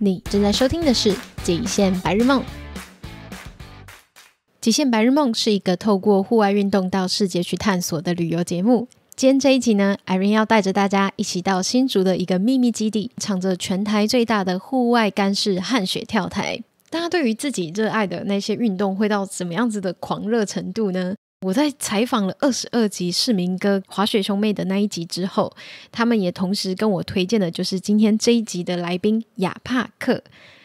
你正在收听的是《极限白日梦》。《极限白日梦》是一个透过户外运动到世界去探索的旅游节目。今天这一集呢，艾瑞要带着大家一起到新竹的一个秘密基地，唱着全台最大的户外干式汗雪跳台。大家对于自己热爱的那些运动，会到什么样子的狂热程度呢？我在采访了二十二集市民哥滑雪兄妹的那一集之后，他们也同时跟我推荐的就是今天这一集的来宾亚帕克、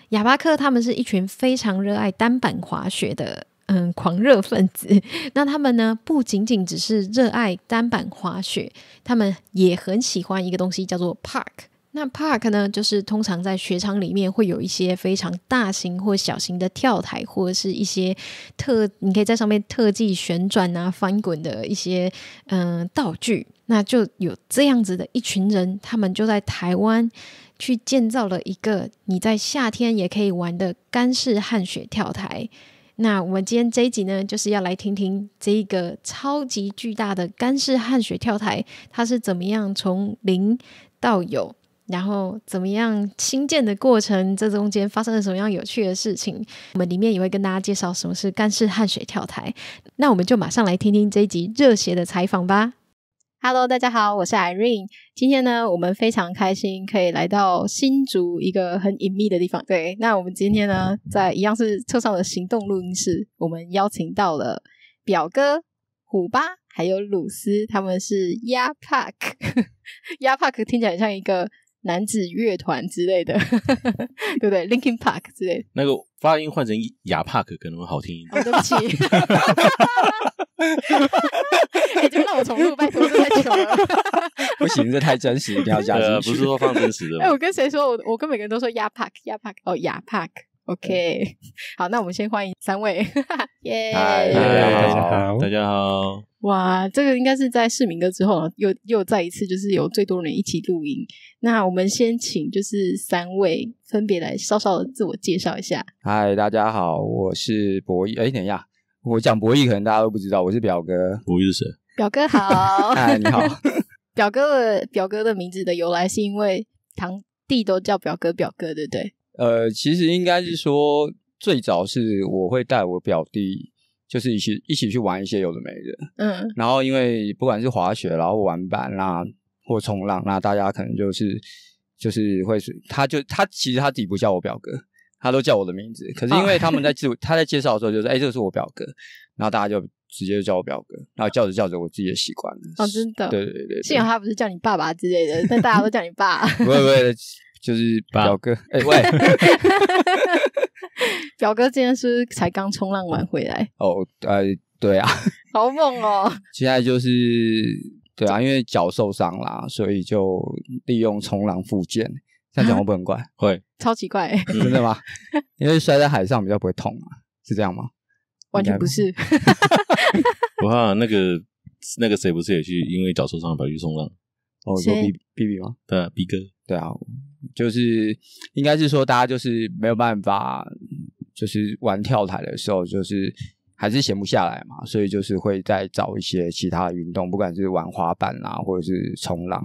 亚帕克。他们是一群非常热爱单板滑雪的嗯狂热分子。那他们呢，不仅仅只是热爱单板滑雪，他们也很喜欢一个东西，叫做 park。那 park 呢，就是通常在雪场里面会有一些非常大型或小型的跳台，或者是一些特，你可以在上面特技旋转啊、翻滚的一些嗯道具。那就有这样子的一群人，他们就在台湾去建造了一个你在夏天也可以玩的干式旱雪跳台。那我们今天这一集呢，就是要来听听这一个超级巨大的干式旱雪跳台，它是怎么样从零到有。然后怎么样新建的过程？这中间发生了什么样有趣的事情？我们里面也会跟大家介绍什么是干式汗水跳台。那我们就马上来听听这一集热血的采访吧。Hello，大家好，我是 Irene。今天呢，我们非常开心可以来到新竹一个很隐秘的地方。对，那我们今天呢，在一样是车上的行动录音室，我们邀请到了表哥虎巴，还有鲁斯，他们是 a p a k y a p a k 听起来像一个。男子乐团之类的，对不对？Linkin Park 之类的，那个发音换成雅 Park 可能会好听一点。对不起，已 经让我重复，拜托别太糗了。不行，这太真实，你要讲出去。不是说放真实的。哎，我跟谁说？我我跟每个人都说雅 Park 亚 Park 哦雅 Park。OK，好，那我们先欢迎三位。嗨，大家好，大家好。哇，这个应该是在市民哥之后，又又再一次，就是有最多人一起录音。那我们先请，就是三位分别来稍稍的自我介绍一下。嗨，大家好，我是博弈。哎，一下，我讲博弈，可能大家都不知道，我是表哥。博弈是谁？表哥好。嗨，你好。表哥，的表哥的名字的由来是因为堂弟都叫表哥，表哥对不对？呃，其实应该是说，最早是我会带我表弟，就是一起一起去玩一些有的没的，嗯。然后因为不管是滑雪，然后玩板啦，或冲浪，那大家可能就是就是会是，他就他其实他自己不叫我表哥，他都叫我的名字。可是因为他们在自我他在介绍的时候，就是哎，这是我表哥，然后大家就直接就叫我表哥，然后叫着叫着，我自己也习惯了。哦，真的？对对对对，幸好他不是叫你爸爸之类的，但大家都叫你爸。不会不会。就是表哥 哎喂，表哥今天是不是才刚冲浪完回来？哦，呃，对啊，好猛哦！现在就是对啊，因为脚受伤啦，所以就利用冲浪复健。样讲会不会很怪？会，超奇怪！真的吗？因为摔在海上比较不会痛啊，是这样吗？完全不是！哇，那个那个谁不是也去？因为脚受伤跑去冲浪？哦，说 B B B 吗？对啊，B 哥，对啊。就是应该是说，大家就是没有办法，就是玩跳台的时候，就是还是闲不下来嘛，所以就是会再找一些其他的运动，不管是玩滑板啦，或者是冲浪。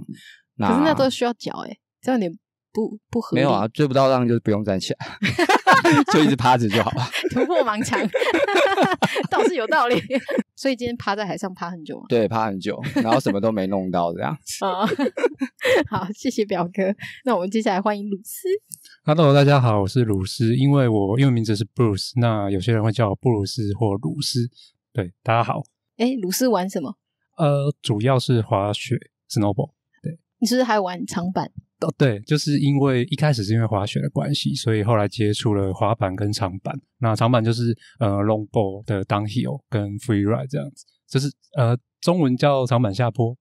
可是那都需要脚诶，这样你。不不合理。没有啊，追不到浪就是不用站起来，就一直趴着就好了。突破盲墙，倒是有道理。所以今天趴在海上趴很久，对，趴很久，然后什么都没弄到这样子。好，谢谢表哥。那我们接下来欢迎鲁斯。Hello，大家好，我是鲁斯。因为我英文名字是 Bruce，那有些人会叫布鲁斯或鲁斯。对，大家好。哎，鲁斯玩什么？呃，主要是滑雪 s n o w b a l l 对，你是不是还玩长板？哦，对，就是因为一开始是因为滑雪的关系，所以后来接触了滑板跟长板。那长板就是呃，longboard 的 downhill 跟 freeride 这样子，就是呃，中文叫长板下坡。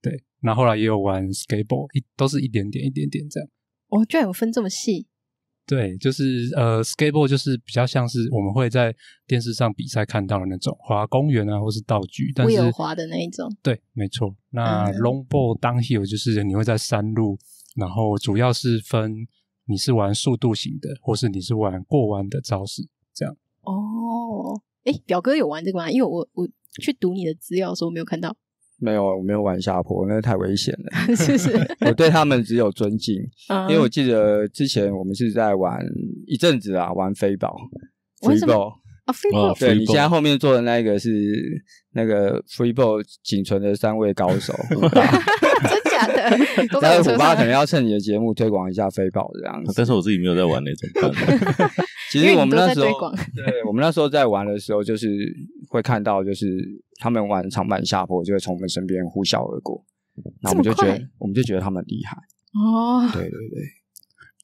对，那后来也有玩 skateboard，都是一点点、一点点这样。哦，居然有分这么细。对，就是呃，skateboard 就是比较像是我们会在电视上比赛看到的那种，滑公园啊，或是道具，但是有滑的那一种。对，没错。那 longboard downhill 就是你会在山路。然后主要是分你是玩速度型的，或是你是玩过弯的招式这样。哦，哎，表哥有玩这个吗？因为我我去读你的资料的时候，没有看到。没有，我没有玩下坡，那太危险了。就是我对他们只有尊敬，因为我记得之前我们是在玩一阵子啊，玩飞宝。飞宝啊，飞宝！对你现在后面坐的那个是那个飞 l 仅存的三位高手。虎爸可能要趁你的节目推广一下飞豹这样子。但是我自己没有在玩那种。其实我们那时候，对，我们那时候在玩的时候，就是会看到，就是他们玩长板下坡，就会从我们身边呼啸而过，那我们就觉得，我们就觉得他们厉害。哦，对对对，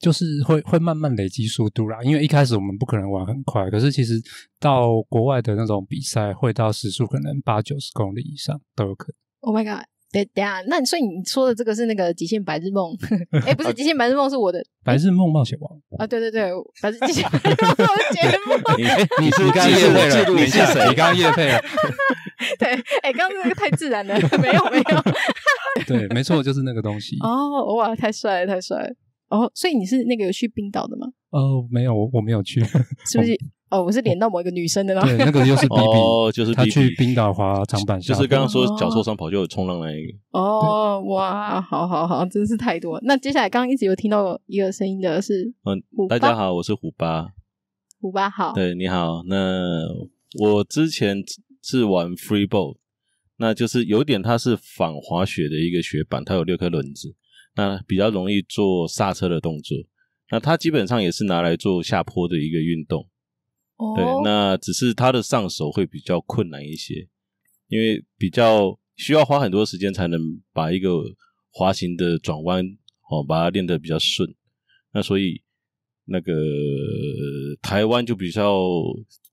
就是会会慢慢累积速度啦，因为一开始我们不可能玩很快，可是其实到国外的那种比赛，会到时速可能八九十公里以上都有可能。Oh my god！对，等下，那所以你说的这个是那个极限白日梦？哎，不是极限白日梦，是我的白日梦冒险王啊！对对对，白日梦冒的节目。你是？是刚是？你是谁？你刚配了？对，哎，刚刚那个太自然了，没有没有。对，没错，就是那个东西。哦，哇，太帅了，太帅！了！哦，所以你是那个有去冰岛的吗？哦，没有，我没有去，是不是？哦，我是连到某一个女生的了。对，那个又是 B B，就是他去冰岛滑长板，就是刚刚说脚受伤跑就有冲浪那一个。哦，哇，好好好，真是太多。那接下来，刚刚一直有听到一个声音的是，嗯，大家好，我是虎巴。虎巴好，对你好。那我之前是玩 f r e e b o a t 那就是有点它是仿滑雪的一个雪板，它有六颗轮子，那比较容易做刹车的动作。那它基本上也是拿来做下坡的一个运动。对，那只是它的上手会比较困难一些，因为比较需要花很多时间才能把一个滑行的转弯哦，把它练得比较顺。那所以那个台湾就比较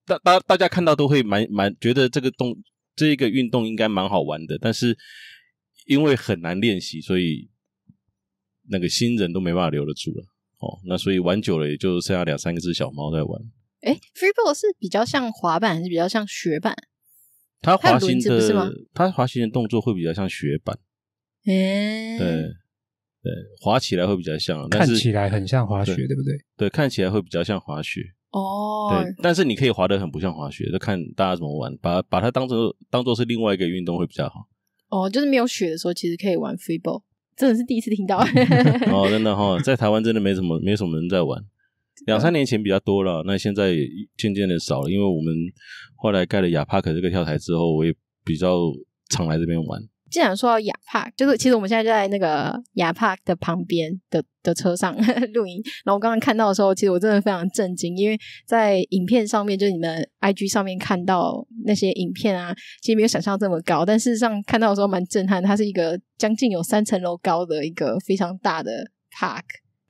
大，大大家看到都会蛮蛮觉得这个动这个运动应该蛮好玩的，但是因为很难练习，所以那个新人都没办法留得住了。哦，那所以玩久了也就剩下两三个只小猫在玩。哎 f r e e b o y l 是比较像滑板还是比较像雪板？它滑行的，它滑行的动作会比较像雪板。嗯，对，滑起来会比较像，但看起来很像滑雪，对不对？对，看起来会比较像滑雪。哦，对，但是你可以滑得很不像滑雪，就看大家怎么玩，把把它当成当做是另外一个运动会比较好。哦，就是没有雪的时候，其实可以玩 f r e e b a l l 真的是第一次听到。哦，真的哈，在台湾真的没什么没什么人在玩。两三年前比较多了，那现在渐渐的少了，因为我们后来盖了亚帕克这个跳台之后，我也比较常来这边玩。既然说到亚帕，就是其实我们现在就在那个亚帕的旁边的的车上露 营，然后我刚刚看到的时候，其实我真的非常震惊，因为在影片上面，就是你们 I G 上面看到那些影片啊，其实没有想象这么高，但事实上看到的时候蛮震撼，它是一个将近有三层楼高的一个非常大的 park。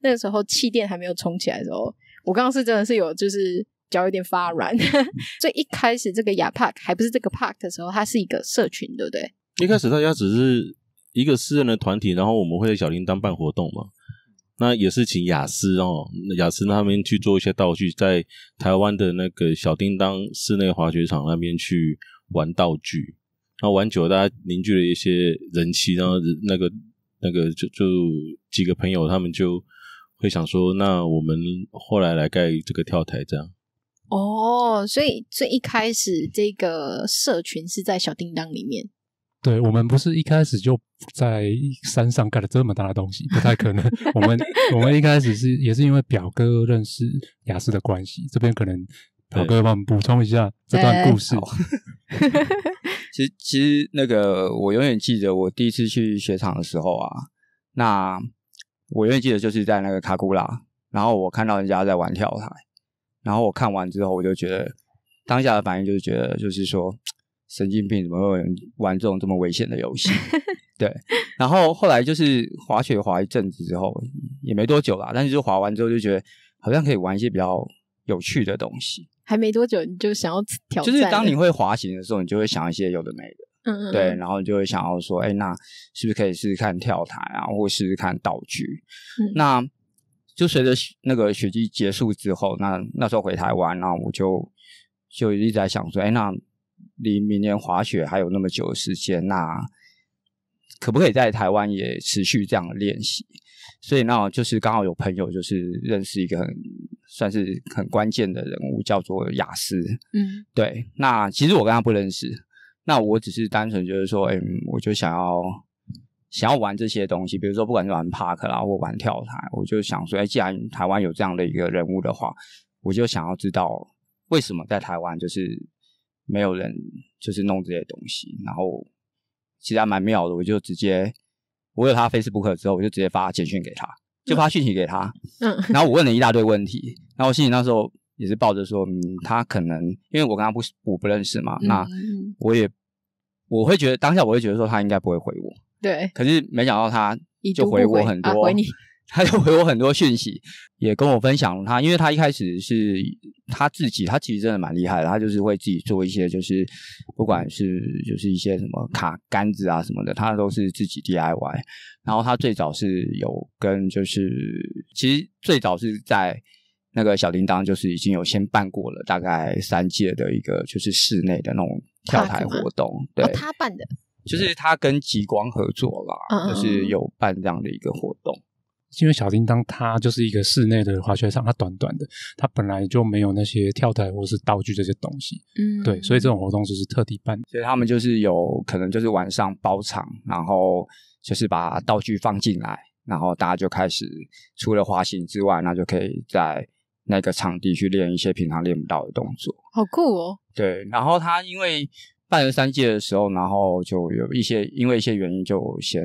那个时候气垫还没有充起来的时候。我刚刚是真的是有，就是脚有点发软，所以一开始这个雅 Park 还不是这个 Park 的时候，它是一个社群，对不对？一开始大家只是一个私人的团体，然后我们会在小叮当办活动嘛，那也是请雅思哦，雅思那边去做一些道具，在台湾的那个小叮当室内滑雪场那边去玩道具，然后玩久了大家凝聚了一些人气，然后那个那个就就几个朋友他们就。会想说，那我们后来来盖这个跳台，这样哦。所以，最一开始这个社群是在小叮当里面。对，我们不是一开始就在山上盖了这么大的东西，不太可能。我们我们一开始是也是因为表哥认识雅思的关系，这边可能表哥帮我们补充一下这段故事。其实其实那个，我永远记得我第一次去雪场的时候啊，那。我永远记得就是在那个卡古拉，然后我看到人家在玩跳台，然后我看完之后，我就觉得当下的反应就是觉得就是说神经病，怎么会玩这种这么危险的游戏？对。然后后来就是滑雪滑一阵子之后，也没多久啦，但是就滑完之后就觉得好像可以玩一些比较有趣的东西。还没多久你就想要挑战？就是当你会滑行的时候，你就会想一些有的没的。嗯，对，然后就会想要说，哎，那是不是可以试试看跳台啊，或试试看道具？那就随着那个学期结束之后，那那时候回台湾，那我就就一直在想说，哎，那离明年滑雪还有那么久的时间，那可不可以在台湾也持续这样练习？所以，那就是刚好有朋友就是认识一个很算是很关键的人物，叫做雅思。嗯，对，那其实我跟他不认识。那我只是单纯就是说，哎，我就想要想要玩这些东西，比如说不管是玩 park 啦，或玩跳台，我就想说，哎，既然台湾有这样的一个人物的话，我就想要知道为什么在台湾就是没有人就是弄这些东西。然后其实还蛮妙的，我就直接我有他 Facebook 之后，我就直接发简讯给他，就发讯息给他，嗯，然后我问了一大堆问题，然后我心里那时候。也是抱着说，嗯，他可能因为我跟他不我不认识嘛，那我也我会觉得当下我会觉得说他应该不会回我。对，可是没想到他就回我很多，回你他就回我很多讯息，也跟我分享他，因为他一开始是他自己，他其实真的蛮厉害的，他就是会自己做一些，就是不管是就是一些什么卡杆子啊什么的，他都是自己 D I Y。然后他最早是有跟就是其实最早是在。那个小叮当就是已经有先办过了，大概三届的一个就是室内的那种跳台活动。哦，他办的，就是他跟极光合作啦，就是有办这样的一个活动。因为小叮当它就是一个室内的滑雪场，它短短的，它本来就没有那些跳台或者是道具这些东西。嗯，对，所以这种活动就是特地办。所以他们就是有可能就是晚上包场，然后就是把道具放进来，然后大家就开始除了滑行之外，那就可以在。那个场地去练一些平常练不到的动作，好酷哦！对，然后他因为办了三届的时候，然后就有一些因为一些原因就先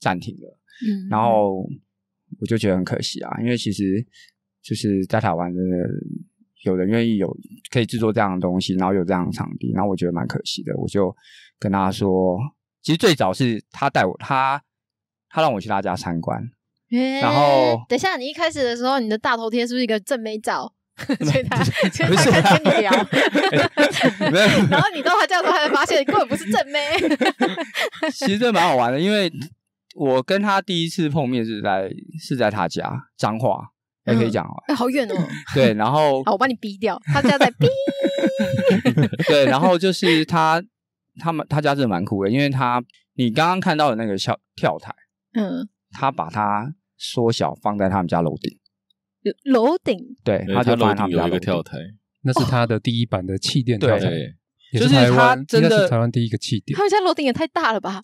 暂停了。嗯，然后我就觉得很可惜啊，因为其实就是在台湾真的有人愿意有可以制作这样的东西，然后有这样的场地，然后我觉得蛮可惜的。我就跟他说，其实最早是他带我，他他让我去他家参观。然后等下你一开始的时候，你的大头贴是不是一个正妹照？他，哈，开始跟你聊 然后你都还他这样说，他才发现根本不是正妹。其实这蛮好玩的，因为我跟他第一次碰面是在是在他家彰化，还可以讲啊。好远哦。对，然后啊，我帮你逼掉，他家在逼。对，然后就是他他们他家真的蛮酷的，因为他你刚刚看到的那个跳跳台，嗯。他把它缩小放在他们家楼顶，楼顶对，他就放在他们家楼顶。那是他的第一版的气垫跳台，也是台湾，真的是台湾第一个气垫。他们家楼顶也太大了吧！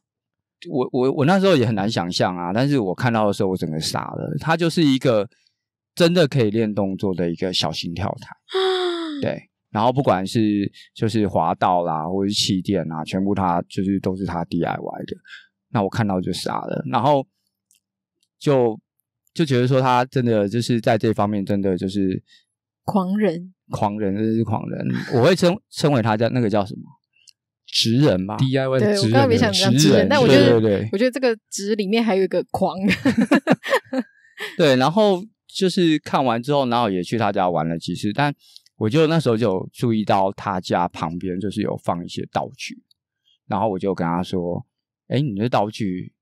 我我我那时候也很难想象啊，但是我看到的时候我整个傻了。它就是一个真的可以练动作的一个小型跳台，对。然后不管是就是滑道啦，或是气垫啦，全部他就是都是他 DIY 的。那我看到就傻了，然后。就就觉得说他真的就是在这方面真的就是狂人，狂人是狂人，我会称称为他叫那个叫什么直人吧，D I Y 直人，直人。但我觉得我觉得这个直里面还有一个狂，对。然后就是看完之后，然后也去他家玩了几次，但我就那时候就注意到他家旁边就是有放一些道具，然后我就跟他说：“哎，你的道具。”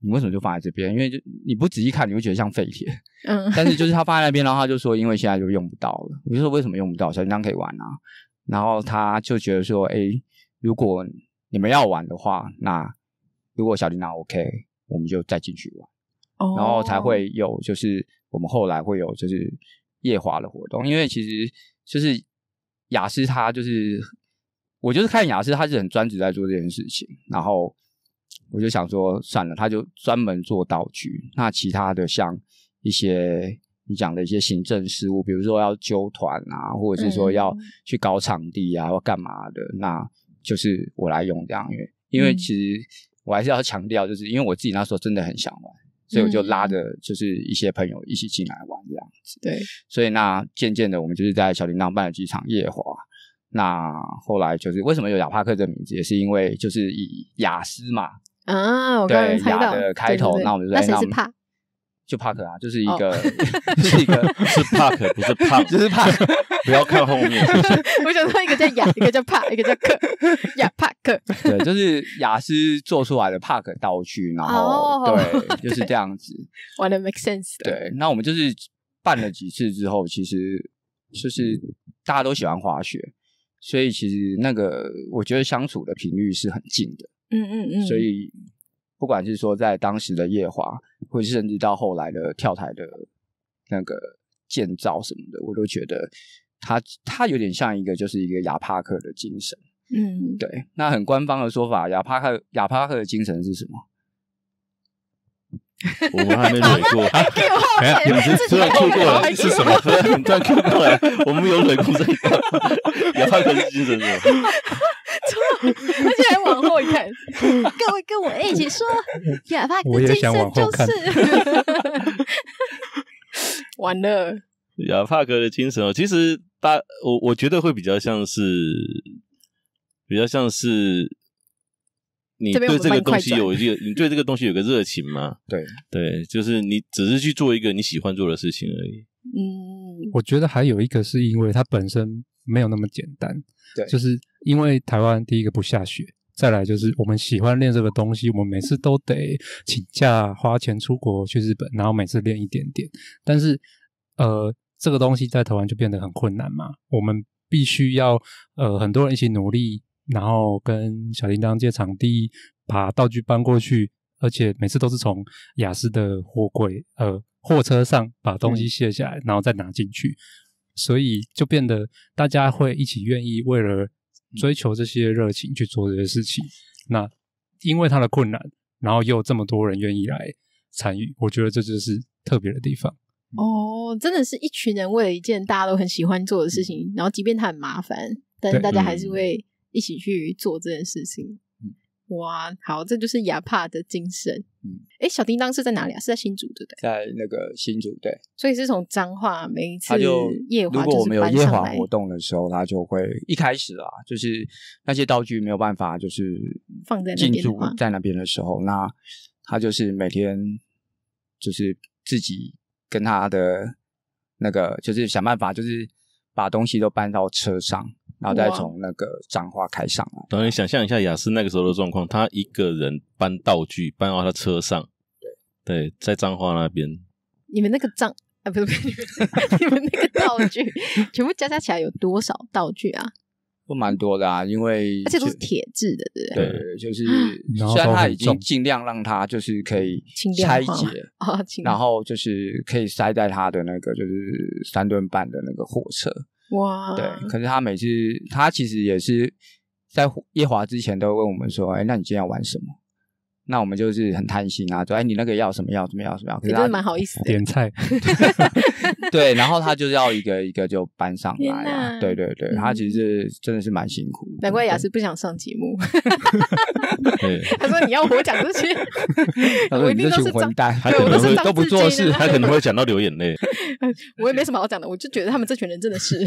你为什么就放在这边？因为就你不仔细看，你会觉得像废铁。嗯，但是就是他放在那边，然后他就说，因为现在就用不到了。我就说为什么用不到？小叮当可以玩啊。然后他就觉得说，哎，如果你们要玩的话，那如果小叮当 OK，我们就再进去玩。哦，然后才会有就是我们后来会有就是夜华的活动，因为其实就是雅思他就是我就是看雅思他是很专职在做这件事情，然后。我就想说算了，他就专门做道具。那其他的像一些你讲的一些行政事务，比如说要揪团啊，或者是说要去搞场地啊，或干嘛的，那就是我来用这样。因为因为其实我还是要强调，就是因为我自己那时候真的很想玩，所以我就拉着就是一些朋友一起进来玩这样子。对，所以那渐渐的，我们就是在小铃铛办了几场夜华。那后来就是为什么有雅帕克的名字，也是因为就是以雅思嘛。啊，对雅的开头，那我们就是那谁是帕，就帕克啊，就是一个 是一个 是帕克，不是帕，就是帕，克。不要看后面。我想说一个叫雅，一个叫帕，一个叫克，雅帕克。对，就是雅思做出来的帕克道具，然后对，就是这样子。玩的 make sense。对，那我们就是办了几次之后，其实就是大家都喜欢滑雪，所以其实那个我觉得相处的频率是很近的。嗯嗯嗯，所以不管是说在当时的夜华，或者甚至到后来的跳台的那个建造什么的，我都觉得他他有点像一个就是一个亚帕克的精神。嗯，对。那很官方的说法，亚帕克亚帕克的精神是什么？我们还没累过，没有，你们突然出过了，是什么突然出过了，我们有水库在，雅帕格的精神，错，而且还往后看，各位跟我一起说，雅帕格的精神就是 完了。雅帕克的精神，其实大我我觉得会比较像是，比较像是。你对这个东西有一个，你对这个东西有个热情吗？对对，就是你只是去做一个你喜欢做的事情而已。嗯，我觉得还有一个是因为它本身没有那么简单。对，就是因为台湾第一个不下雪，再来就是我们喜欢练这个东西，我们每次都得请假花钱出国去日本，然后每次练一点点。但是呃，这个东西在台湾就变得很困难嘛，我们必须要呃很多人一起努力。然后跟小叮当借场地，把道具搬过去，而且每次都是从雅思的货柜、呃，货车上把东西卸下来，然后再拿进去，所以就变得大家会一起愿意为了追求这些热情去做这些事情。那因为它的困难，然后又这么多人愿意来参与，我觉得这就是特别的地方。哦，真的是一群人为了一件大家都很喜欢做的事情，然后即便它很麻烦，但是大家还是会。一起去做这件事情，哇，好，这就是亚帕的精神。嗯，哎，小叮当是在哪里啊？是在新竹对不对？在那个新竹对。所以是从脏话每一次夜华，如果我们有夜华活动的时候，他就会一开始啊，就是那些道具没有办法，就是放在进驻在那边的时候，那他就是每天就是自己跟他的那个，就是想办法，就是把东西都搬到车上。然后再从那个脏化开上。来。等你想象一下，雅思那个时候的状况，他一个人搬道具搬到他车上，对对，在脏化那边。你们那个脏啊，不是不是，你们那个道具全部加加起来有多少道具啊？不，蛮多的啊，因为而且都是铁质的，对。对，就是虽然他已经尽量让他就是可以拆解，然后就是可以塞在他的那个就是三吨半的那个货车。哇！对，可是他每次他其实也是在夜华之前都问我们说：“哎，那你今天要玩什么？”那我们就是很贪心啊，说哎，你那个要什么要什么要什么要，真的蛮好意思点菜，对，然后他就要一个一个就搬上来，对对对，他其实真的是蛮辛苦。难怪雅思不想上节目，他说你要我讲这些，他说你这群混蛋，可能是都不做事，他可能会讲到流眼泪。我也没什么好讲的，我就觉得他们这群人真的是，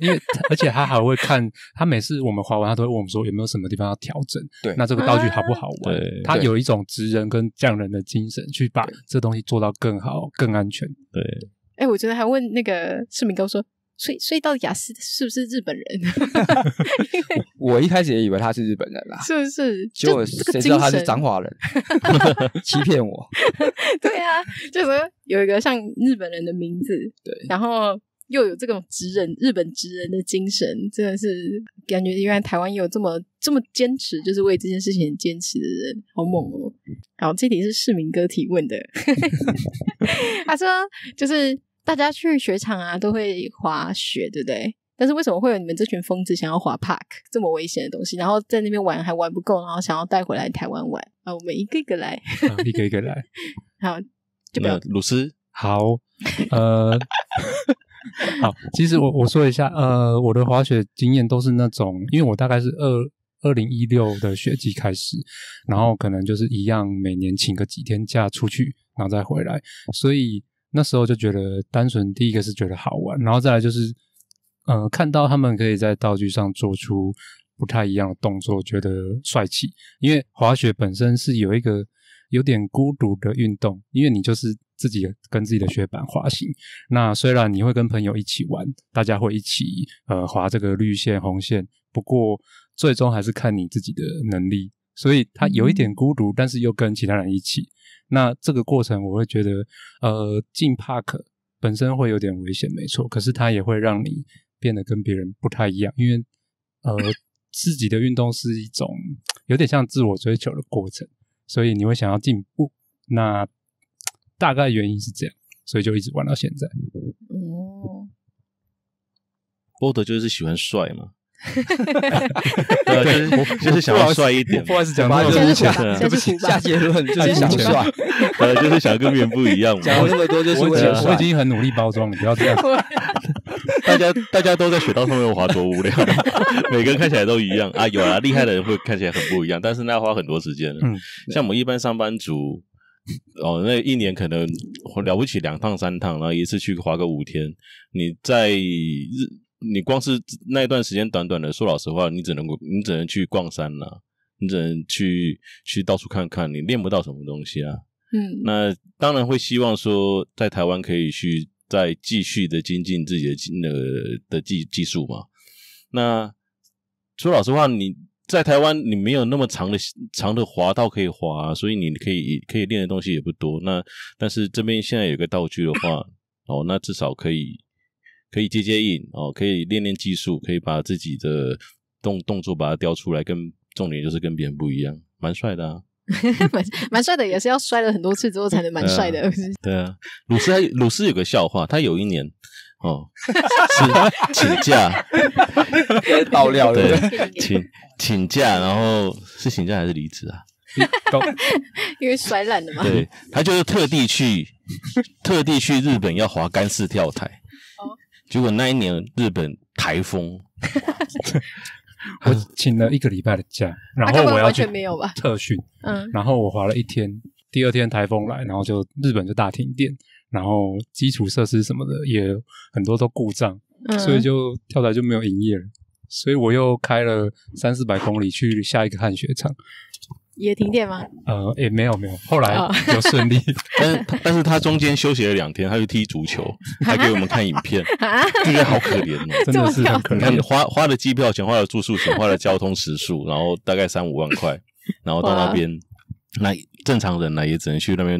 因为而且他还会看，他每次我们滑完，他都会问我们说有没有什么地方要调整？对，那这个道具好不好玩？他有一种职人跟匠人的精神，去把这东西做到更好、更安全。对，哎，我觉得还问那个民，名我说，所以所以到底雅思是不是日本人？我一开始也以为他是日本人啦，是不是，结果谁知道他是彰化人，欺骗我。对啊，就说有一个像日本人的名字，对，然后。又有这种直人日本直人的精神，真的是感觉原来台湾也有这么这么坚持，就是为这件事情坚持的人，好猛哦！好，这题是市民哥提问的，他说就是大家去雪场啊都会滑雪，对不对？但是为什么会有你们这群疯子想要滑 park 这么危险的东西？然后在那边玩还玩不够，然后想要带回来台湾玩啊？我们一个一个来，一个一个来，好，就鲁斯好，呃。好，其实我我说一下，呃，我的滑雪经验都是那种，因为我大概是二二零一六的雪季开始，然后可能就是一样每年请个几天假出去，然后再回来，所以那时候就觉得单纯第一个是觉得好玩，然后再来就是，嗯，看到他们可以在道具上做出不太一样的动作，觉得帅气，因为滑雪本身是有一个。有点孤独的运动，因为你就是自己跟自己的雪板滑行。那虽然你会跟朋友一起玩，大家会一起呃滑这个绿线红线，不过最终还是看你自己的能力。所以它有一点孤独，但是又跟其他人一起。那这个过程，我会觉得呃进 park 本身会有点危险，没错。可是它也会让你变得跟别人不太一样，因为呃自己的运动是一种有点像自我追求的过程。所以你会想要进步，那大概原因是这样，所以就一直玩到现在。哦，波德就是喜欢帅嘛。对，就是想要帅一点。不好意思，讲的对不起，下结论，就是想帅。呃，就是想跟别人不一样讲了这么多，就是我已经很努力包装了，不要这样。大家大家都在雪道上面滑多无聊，每个人看起来都一样啊。有啊，厉害的人会看起来很不一样，但是那要花很多时间。嗯，像我们一般上班族，哦，那一年可能了不起两趟三趟，然后一次去滑个五天。你在日，你光是那一段时间短短的，说老实话，你只能够你只能去逛山了，你只能去去到处看看，你练不到什么东西啊。嗯，那当然会希望说在台湾可以去。在继续的精进自己的那个的技技术嘛？那说老实话，你在台湾你没有那么长的长的滑道可以滑，所以你可以可以练的东西也不多。那但是这边现在有个道具的话，哦，那至少可以可以接接应哦，可以练练技术，可以把自己的动动作把它雕出来，跟重点就是跟别人不一样，蛮帅的。啊。蛮蛮帅的，也是要摔了很多次之后才能蛮帅的。对啊，鲁斯鲁斯有个笑话，他有一年哦，请假 爆料对，请请假，然后是请假还是离职啊？因为摔烂了嘛。对他就是特地去特地去日本要滑干式跳台，结果那一年日本台风。我请了一个礼拜的假，然后我要去特训。嗯，然后我滑了一天，第二天台风来，然后就日本就大停电，然后基础设施什么的也很多都故障，所以就跳台就没有营业了。所以我又开了三四百公里去下一个旱雪场。也停电吗？呃，也没有没有，后来比较顺利，但但是他中间休息了两天，他去踢足球，还给我们看影片，这个好可怜哦，真的是很可怜。花花了机票钱，花了住宿钱，花了交通食宿，然后大概三五万块，然后到那边，那正常人呢也只能去那边，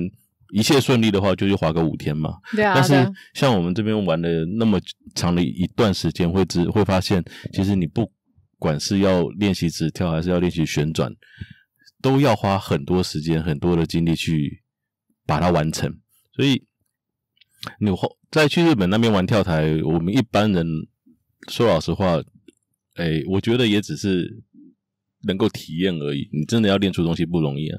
一切顺利的话就去滑个五天嘛。对啊。但是像我们这边玩的那么长的一段时间，会只会发现，其实你不管是要练习直跳，还是要练习旋转。都要花很多时间、很多的精力去把它完成，所以你后再去日本那边玩跳台，我们一般人说老实话，哎，我觉得也只是能够体验而已。你真的要练出东西不容易啊。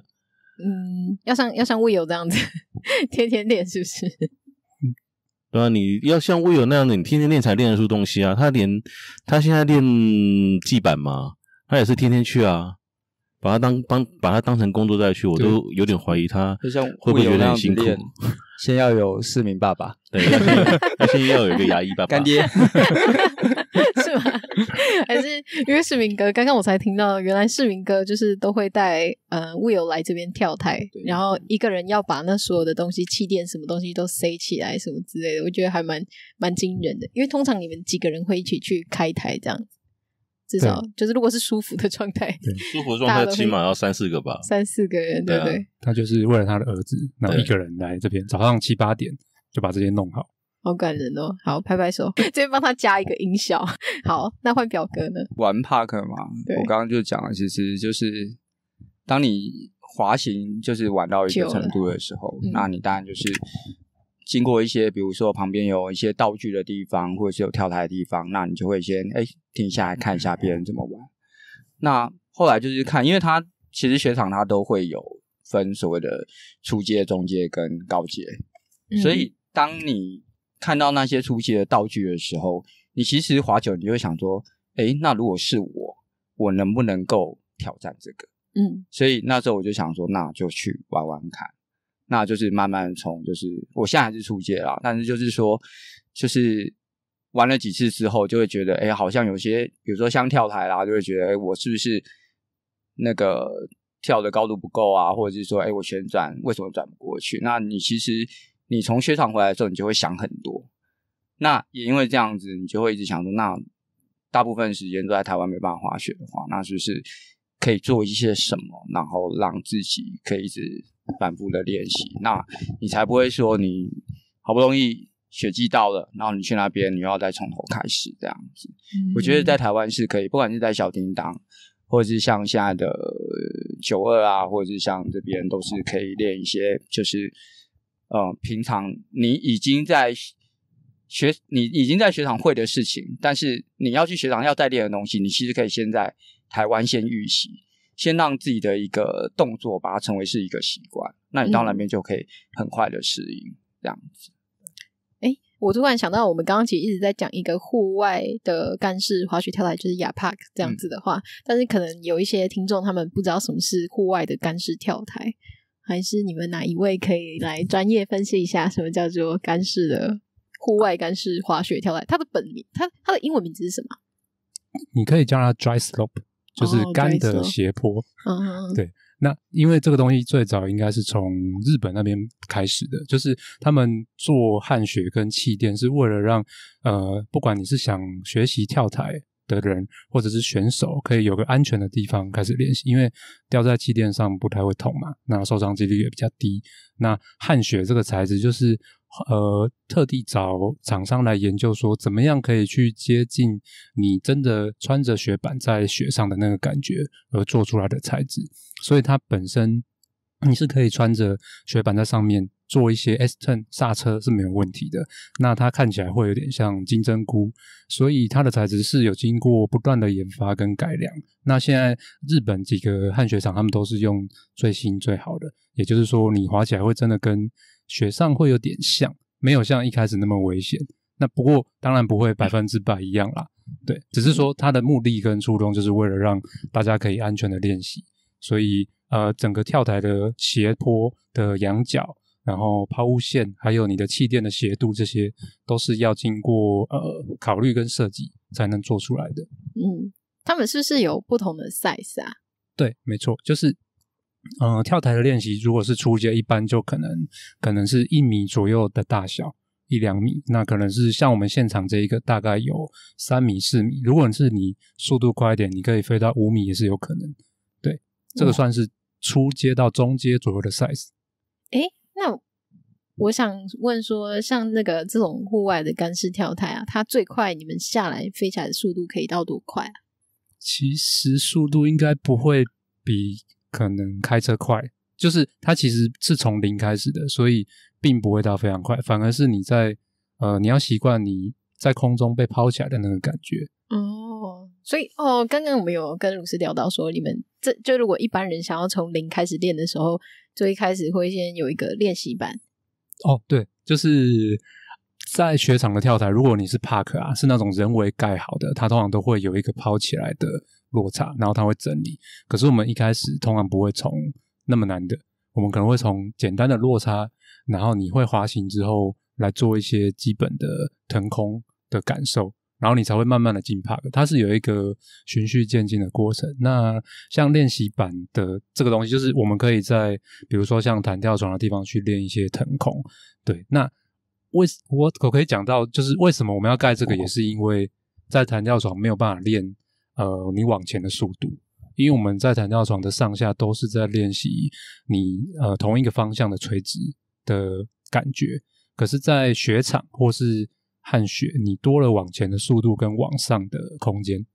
嗯，要像要像魏友这样子，天天练，是不是？对啊，你要像魏友那样的，你天天练才练得出东西啊。他连他现在练技板嘛，他也是天天去啊。把他当帮把他当成工作再去，我都有点怀疑他会不会觉得很辛苦。先要有市民爸爸，对，先要有一个牙医爸爸，干爹 是吗？还是因为市民哥？刚刚我才听到，原来市民哥就是都会带呃，乌有来这边跳台，然后一个人要把那所有的东西、气垫、什么东西都塞起来，什么之类的，我觉得还蛮蛮惊人的。因为通常你们几个人会一起去开台这样子。至少就是，如果是舒服的状态，舒服状态起码要三四个吧，三四个人对。对他就是为了他的儿子，然后一个人来这边，早上七八点就把这些弄好，好感人哦，好拍拍手，这边帮他加一个音效。好，那换表哥呢？玩 park 嘛，我刚刚就讲了，其实就是当你滑行就是玩到一个程度的时候，那你当然就是。经过一些，比如说旁边有一些道具的地方，或者是有跳台的地方，那你就会先哎停下来看一下别人怎么玩。那后来就是看，因为他其实雪场他都会有分所谓的初阶、中阶跟高阶，所以当你看到那些初阶的道具的时候，你其实滑久你就会想说，哎，那如果是我，我能不能够挑战这个？嗯，所以那时候我就想说，那就去玩玩看。那就是慢慢从，就是我现在还是初阶啦，但是就是说，就是玩了几次之后，就会觉得，哎，好像有些，比如说像跳台啦，就会觉得，哎，我是不是那个跳的高度不够啊？或者是说，哎，我旋转为什么转不过去？那你其实你从雪场回来之后，你就会想很多。那也因为这样子，你就会一直想说，那大部分时间都在台湾没办法滑雪的话，那就是可以做一些什么，然后让自己可以一直。反复的练习，那你才不会说你好不容易学季到了，然后你去那边，你又要再从头开始这样子。我觉得在台湾是可以，不管是在小叮当，或者是像现在的九二啊，或者是像这边，都是可以练一些，就是呃，平常你已经在学，你已经在学堂会的事情，但是你要去学堂要再练的东西，你其实可以先在台湾先预习。先让自己的一个动作把它成为是一个习惯，那你到那边就可以很快的适应这样子。哎，我突然想到，我们刚刚其实一直在讲一个户外的干式滑雪跳台，就是雅帕克这样子的话，但是可能有一些听众他们不知道什么是户外的干式跳台，还是你们哪一位可以来专业分析一下什么叫做干式的户外干式滑雪跳台？它的本名，它它的英文名字是什么？你可以叫它 dry slope。就是干的斜坡，对。那因为这个东西最早应该是从日本那边开始的，就是他们做汗血跟气垫，是为了让呃，不管你是想学习跳台的人或者是选手，可以有个安全的地方开始练习，因为掉在气垫上不太会痛嘛，那受伤几率也比较低。那汗血这个材质就是。呃，特地找厂商来研究，说怎么样可以去接近你真的穿着雪板在雪上的那个感觉，而做出来的材质。所以它本身你是可以穿着雪板在上面做一些 S turn 刹车是没有问题的。那它看起来会有点像金针菇，所以它的材质是有经过不断的研发跟改良。那现在日本几个汗雪厂，他们都是用最新最好的，也就是说，你滑起来会真的跟。雪上会有点像，没有像一开始那么危险。那不过当然不会百分之百一样啦，对，只是说它的目的跟初衷就是为了让大家可以安全的练习。所以呃，整个跳台的斜坡的仰角，然后抛物线，还有你的气垫的斜度，这些都是要经过呃考虑跟设计才能做出来的。嗯，他们是不是有不同的 size 啊？对，没错，就是。嗯，跳台的练习如果是初阶，一般就可能可能是一米左右的大小，一两米。那可能是像我们现场这一个，大概有三米四米。如果是你速度快一点，你可以飞到五米也是有可能。对，这个算是初阶到中阶左右的 size。诶，那我想问说，像那个这种户外的干式跳台啊，它最快你们下来飞起来的速度可以到多快啊？其实速度应该不会比。可能开车快，就是它其实是从零开始的，所以并不会到非常快，反而是你在呃你要习惯你在空中被抛起来的那个感觉哦。所以哦，刚刚我们有跟鲁斯聊到说，你们这就如果一般人想要从零开始练的时候，最一开始会先有一个练习板。哦。对，就是在雪场的跳台，如果你是 park 啊，是那种人为盖好的，它通常都会有一个抛起来的。落差，然后他会整理。可是我们一开始通常不会从那么难的，我们可能会从简单的落差，然后你会滑行之后来做一些基本的腾空的感受，然后你才会慢慢的进 park。它是有一个循序渐进的过程。那像练习板的这个东西，就是我们可以在比如说像弹跳床的地方去练一些腾空。对，那为我我可以讲到，就是为什么我们要盖这个，也是因为在弹跳床没有办法练。呃，你往前的速度，因为我们在弹跳床的上下都是在练习你呃同一个方向的垂直的感觉，可是，在雪场或是旱雪，你多了往前的速度跟往上的空间，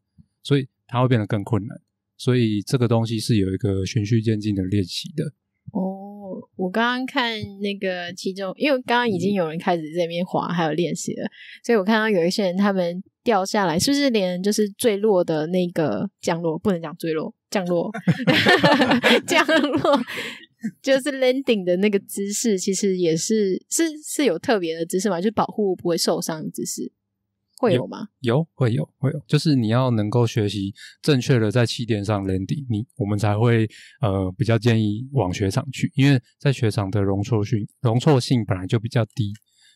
所以它会变得更困难。所以这个东西是有一个循序渐进的练习的。我刚刚看那个，其中因为刚刚已经有人开始在那边滑，还有练习了，所以我看到有一些人他们掉下来，是不是连就是坠落的那个降落不能讲坠落，降落 降落就是 landing 的那个姿势，其实也是是是有特别的姿势嘛，就保护不会受伤姿势。会有吗？有会有会有，就是你要能够学习正确的在气垫上 landing，你我们才会呃比较建议往雪场去，因为在雪场的容错性容错性本来就比较低，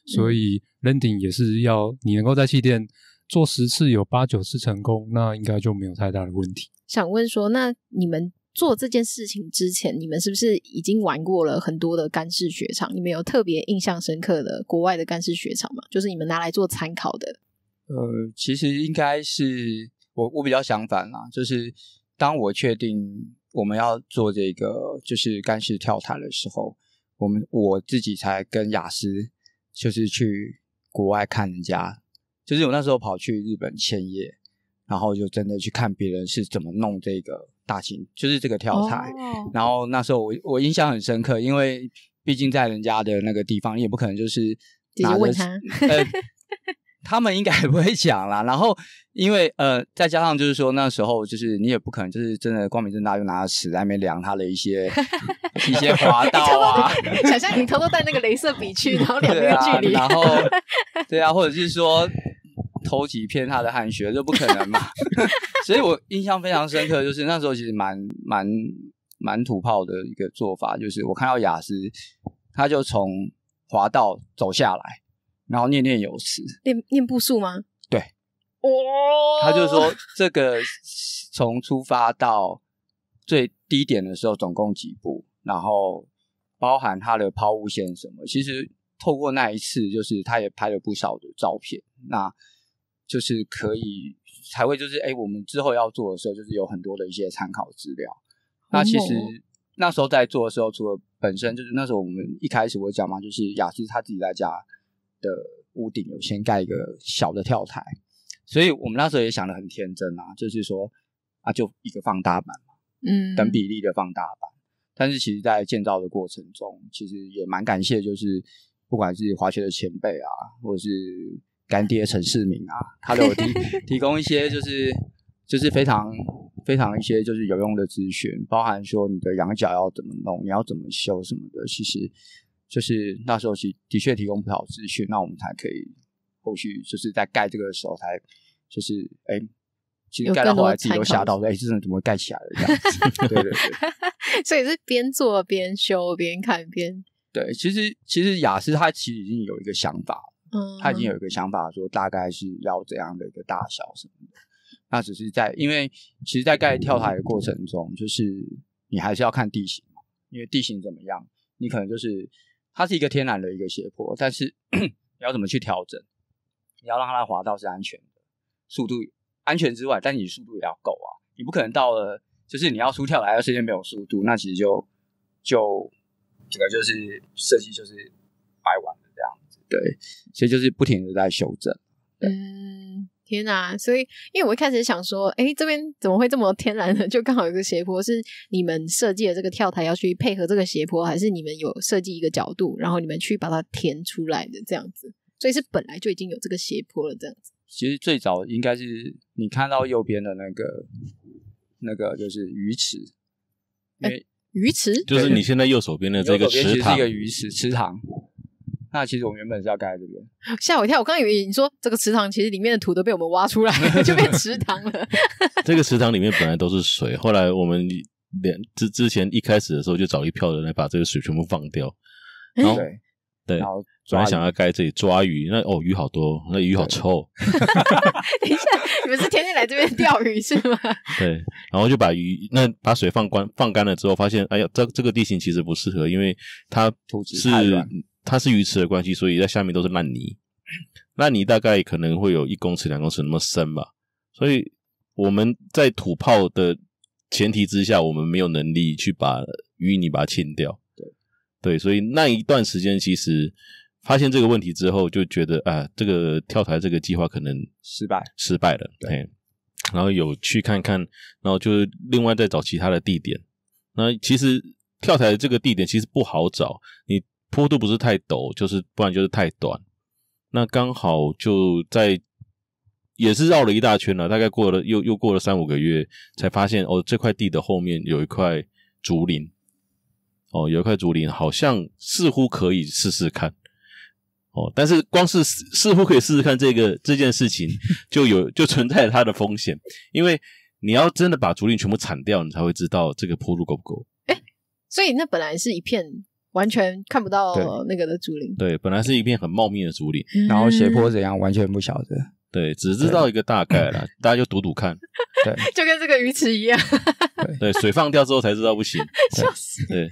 所以 landing 也是要你能够在气垫做十次有八九次成功，那应该就没有太大的问题。想问说，那你们做这件事情之前，你们是不是已经玩过了很多的干式雪场？你们有特别印象深刻的国外的干式雪场吗？就是你们拿来做参考的？呃，其实应该是我我比较相反啦，就是当我确定我们要做这个就是干式跳台的时候，我们我自己才跟雅思就是去国外看人家，就是我那时候跑去日本千叶，然后就真的去看别人是怎么弄这个大型，就是这个跳台。然后那时候我我印象很深刻，因为毕竟在人家的那个地方，也不可能就是拿着呃。他。他们应该也不会讲啦。然后，因为呃，再加上就是说那时候，就是你也不可能就是真的光明正大就拿尺来量他的一些 一些滑道啊。想象你偷偷带那个镭射笔去，然后量那个距离。然后，对啊，或者是说偷几片他的汗血，这不可能嘛。所以我印象非常深刻，就是那时候其实蛮蛮蛮土炮的一个做法，就是我看到雅思，他就从滑道走下来。然后念念有词，念念步数吗？对，哦，他就说这个从出发到最低点的时候，总共几步，然后包含他的抛物线什么。其实透过那一次，就是他也拍了不少的照片，那就是可以才会就是哎，我们之后要做的时候，就是有很多的一些参考资料。那其实那时候在做的时候，除了本身就是那时候我们一开始我讲嘛，就是雅思他自己在家。的屋顶有先盖一个小的跳台，所以我们那时候也想的很天真啊，就是说啊，就一个放大版嘛，嗯，等比例的放大版。但是其实，在建造的过程中，其实也蛮感谢，就是不管是滑雪的前辈啊，或者是干爹陈世明啊，他都有提 提供一些，就是就是非常非常一些就是有用的咨询，包含说你的羊角要怎么弄，你要怎么修什么的，其实。就是那时候是的确提供不少资讯，那我们才可以后续就是在盖这个时候才就是哎，其实盖到后来自己都吓到说，哎，真的怎么盖起来的这样 子？对对对，所以是边做边修边看边。对，其实其实雅斯他其实已经有一个想法，嗯，他已经有一个想法说大概是要这样的一个大小什么的，那只是在因为其实在盖跳台的过程中，就是你还是要看地形嘛，因为地形怎么样，你可能就是。它是一个天然的一个斜坡，但是你 要怎么去调整？你要让它滑道是安全，速度安全之外，但你速度也要够啊！你不可能到了就是你要出跳来，的时间没有速度，那其实就就这个就是设计就是白玩的这样子。对，所以就是不停的在修正。嗯。天呐！所以，因为我一开始想说，哎，这边怎么会这么天然的？就刚好有个斜坡，是你们设计的这个跳台要去配合这个斜坡，还是你们有设计一个角度，然后你们去把它填出来的这样子？所以是本来就已经有这个斜坡了这样子。其实最早应该是你看到右边的那个那个就是鱼池，因为鱼池就是你现在右手边的这个池塘是一个鱼池池塘。那其实我们原本是要盖在这边，吓我一跳！我刚以为你说这个池塘，其实里面的土都被我们挖出来了，就变池塘了。这个池塘里面本来都是水，后来我们连之之前一开始的时候就找一票人来把这个水全部放掉，然对，对，然后转想要盖这里抓鱼，那哦鱼好多，那鱼好臭。等一下，你们是天天来这边钓鱼是吗？对，然后就把鱼那把水放干，放干了之后发现，哎呀，这这个地形其实不适合，因为它土质它是鱼池的关系，所以在下面都是烂泥，烂泥大概可能会有一公尺、两公尺那么深吧。所以我们在土炮的前提之下，我们没有能力去把淤泥把它清掉。对对，所以那一段时间，其实发现这个问题之后，就觉得啊，这个跳台这个计划可能失败失败了。对，然后有去看看，然后就另外再找其他的地点。那其实跳台的这个地点其实不好找，你。坡度不是太陡，就是不然就是太短。那刚好就在也是绕了一大圈了，大概过了又又过了三五个月，才发现哦，这块地的后面有一块竹林。哦，有一块竹林，好像似乎可以试试看。哦，但是光是似乎可以试试看这个这件事情，就有 就存在它的风险，因为你要真的把竹林全部铲掉，你才会知道这个坡度够不够。哎，所以那本来是一片。完全看不到那个的竹林。对，本来是一片很茂密的竹林，然后斜坡怎样，完全不晓得。对，只知道一个大概了，大家就赌赌看。对，就跟这个鱼池一样。对，水放掉之后才知道不行。笑死。对，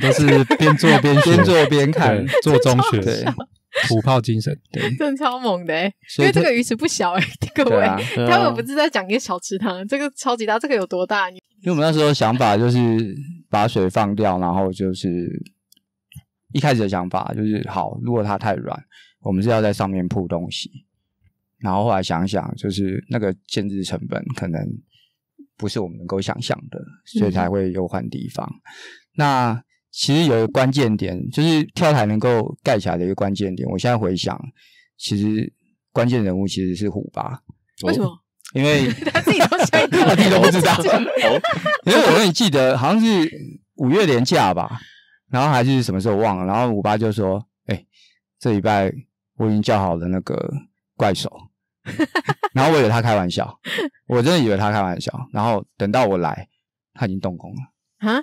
都是边做边边做边看，做中学，土炮精神。对，真的超猛的。因为这个鱼池不小哎，各位。他们不是在讲一个小池塘，这个超级大，这个有多大？因为我们那时候想法就是。把水放掉，然后就是一开始的想法，就是好。如果它太软，我们是要在上面铺东西。然后后来想想，就是那个建制成本可能不是我们能够想象的，所以才会又换地方。那其实有一个关键点，就是跳台能够盖起来的一个关键点。我现在回想，其实关键人物其实是虎爸。为什么？因为 他自己都知道，因为我也记得好像是五月连假吧，然后还是什么时候忘了。然后五八就说：“哎，这礼拜我已经叫好了那个怪手。” 然后我以为他开玩笑，我真的以为他开玩笑。然后等到我来，他已经动工了啊！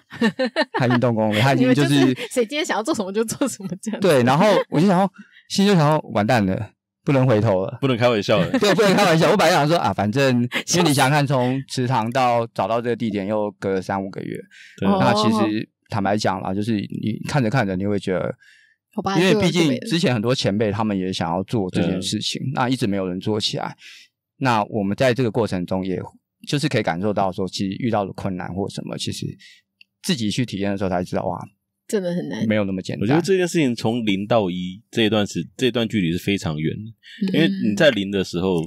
他已经动工了，他已经就是谁今天想要做什么就做什么这样。对，然后我就想，心就想要完蛋了。不能回头了，不能开玩笑了。对，不能开玩笑。我本来想说啊，反正 因为你想看从池塘到找到这个地点，又隔了三五个月，那其实坦白讲啦，就是你看着看着，你会觉得，因为毕竟之前很多前辈他们也想要做这件事情，那一直没有人做起来。那我们在这个过程中，也就是可以感受到说，其实遇到的困难或什么，其实自己去体验的时候才知道哇。真的很难，没有那么简单。我觉得这件事情从零到一这一段是这段距离是非常远的，因为你在零的时候，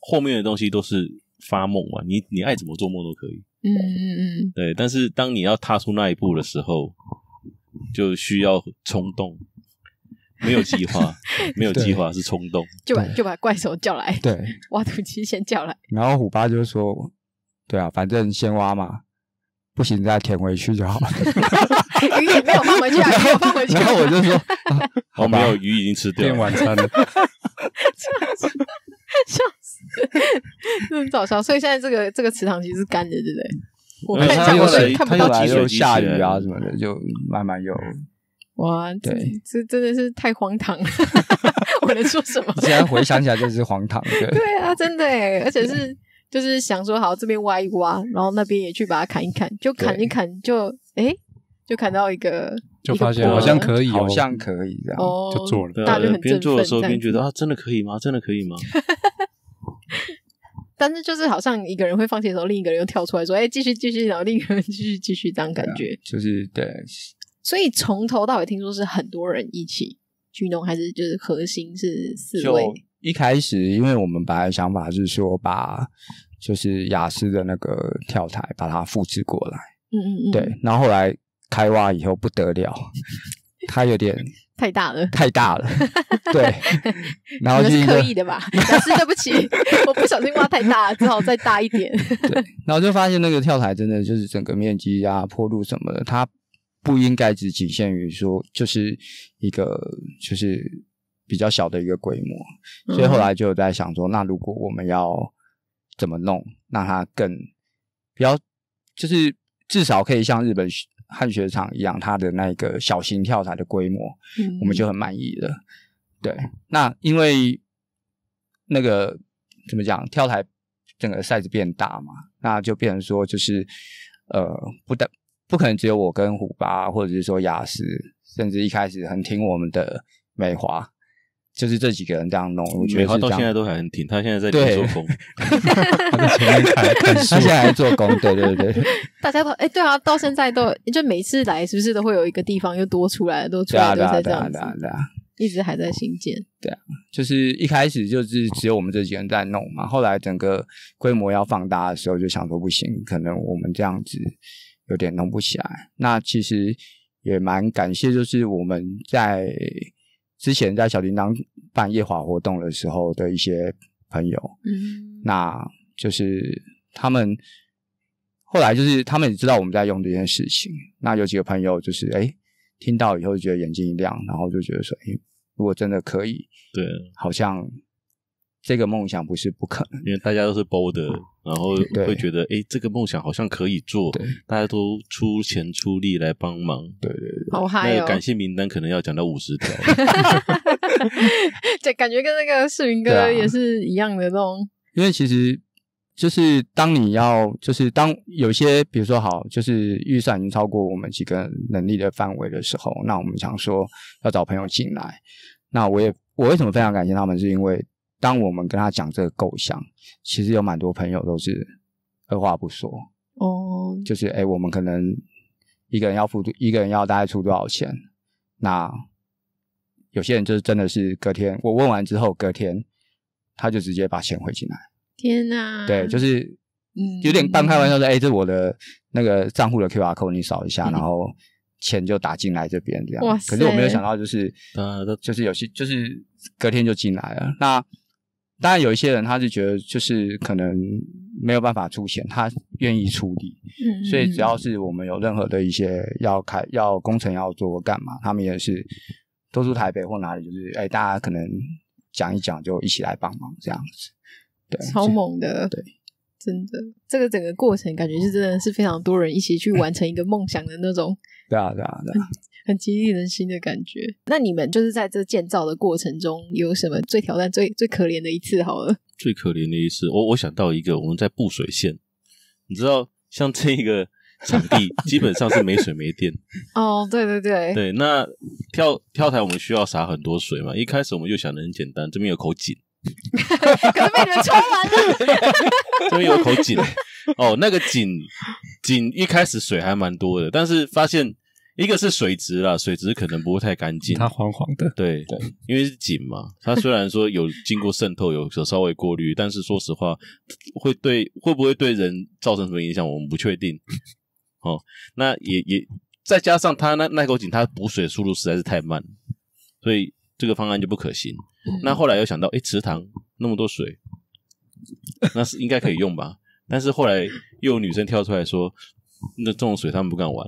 后面的东西都是发梦嘛，你你爱怎么做梦都可以。嗯嗯嗯，对。但是当你要踏出那一步的时候，就需要冲动，没有计划，没有计划是冲动，就把就把怪兽叫来，对，挖土机先叫来，然后虎八就说，对啊，反正先挖嘛。不行，再填回去就好了。鱼也没有放回去啊，没有放回去。然后我就说，我没有鱼已经吃掉，变晚餐了。这样笑死，真搞笑。所以现在这个这个池塘其实是干的，对不对？我看一下，我看不到积下雨啊什么的，就慢慢又哇，对，这真的是太荒唐。了。我能说什么？现在回想起来就是荒唐。对啊，真的，而且是。就是想说，好，这边挖一挖，然后那边也去把它砍一砍，就砍一砍，就哎，就砍到一个，就发现好像可以，好像可以这样，就做了。大家就很振奋，这样觉得啊，真的可以吗？真的可以吗？但是就是好像一个人会放弃的时候，另一个人又跳出来说，哎，继续继续，然后另一个人继 续继续，这样感觉就是对。所以从头到尾听说是很多人一起去弄，还是就是核心是四位。一开始，因为我们本来想法是说把就是雅思的那个跳台把它复制过来，嗯嗯嗯，对。然后后来开挖以后不得了，它有点 太大了，太大了，对。然后就是刻意的吧，雅思对不起，我不小心挖太大了，只好再大一点。对，然后就发现那个跳台真的就是整个面积啊、坡度什么的，它不应该只仅限于说就是一个就是。比较小的一个规模，所以后来就在想说，那如果我们要怎么弄，那它更比较就是至少可以像日本汉学场一样，它的那个小型跳台的规模，我们就很满意了。对，那因为那个怎么讲，跳台整个赛制变大嘛，那就变成说就是呃，不但不可能只有我跟虎巴，或者是说雅思，甚至一开始很听我们的美华。就是这几个人这样弄，我觉得他到现在都还很挺。他现在在做工，他现在在做工，对对对。大家都哎，对啊，到现在都就每次来是不是都会有一个地方又多出来，都啊对啊对啊，一直还在新建。对啊，就是一开始就是只有我们这几人在弄嘛，后来整个规模要放大的时候，就想说不行，可能我们这样子有点弄不起来。那其实也蛮感谢，就是我们在。之前在小叮当办夜华活动的时候的一些朋友，嗯，那就是他们后来就是他们也知道我们在用这件事情，那有几个朋友就是哎听到以后就觉得眼睛一亮，然后就觉得说，哎，如果真的可以，对，好像。这个梦想不是不可能，因为大家都是包的，然后会觉得哎，这个梦想好像可以做，大家都出钱出力来帮忙，对对对，好嗨哦！感谢名单可能要讲到五十条，就 感觉跟那个视频哥也是一样的那种。因为其实就是当你要，就是当有些比如说好，就是预算已经超过我们几个能力的范围的时候，那我们想说要找朋友进来。那我也我为什么非常感谢他们，是因为。当我们跟他讲这个构想，其实有蛮多朋友都是二话不说哦，就是哎，我们可能一个人要付一个人要大概出多少钱？那有些人就是真的是隔天，我问完之后隔天他就直接把钱汇进来。天哪！对，就是嗯，有点半开玩笑说，哎，这是我的那个账户的 Q R code，你扫一下，然后钱就打进来这边这样。哇可是我没有想到，就是呃，就是有些就是隔天就进来了。那当然，有一些人他是觉得就是可能没有办法出钱，他愿意出力，嗯，所以只要是我们有任何的一些要开要工程要做干嘛，他们也是都住台北或哪里，就是哎，大家可能讲一讲就一起来帮忙这样子，对，超猛的，对，真的，这个整个过程感觉是真的是非常多人一起去完成一个梦想的那种。对啊，对啊，很激励人心的感觉。那你们就是在这建造的过程中，有什么最挑战、最最可怜的一次？好了，最可怜的一次，我我想到一个，我们在布水线，你知道，像这个场地基本上是没水没电。哦，对对对，对。那跳跳台我们需要洒很多水嘛？一开始我们就想的很简单，这边有口井，可被你们冲完了。这边有口井哦，那个井井一开始水还蛮多的，但是发现。一个是水质啦，水质可能不会太干净，它黄黄的。对，因为是井嘛，它虽然说有经过渗透，有候稍微过滤，但是说实话，会对会不会对人造成什么影响，我们不确定。哦，那也也再加上它那那口井，它补水速度实在是太慢，所以这个方案就不可行。那后来又想到，诶，池塘那么多水，那是应该可以用吧？但是后来又有女生跳出来说。那这种水他们不敢玩，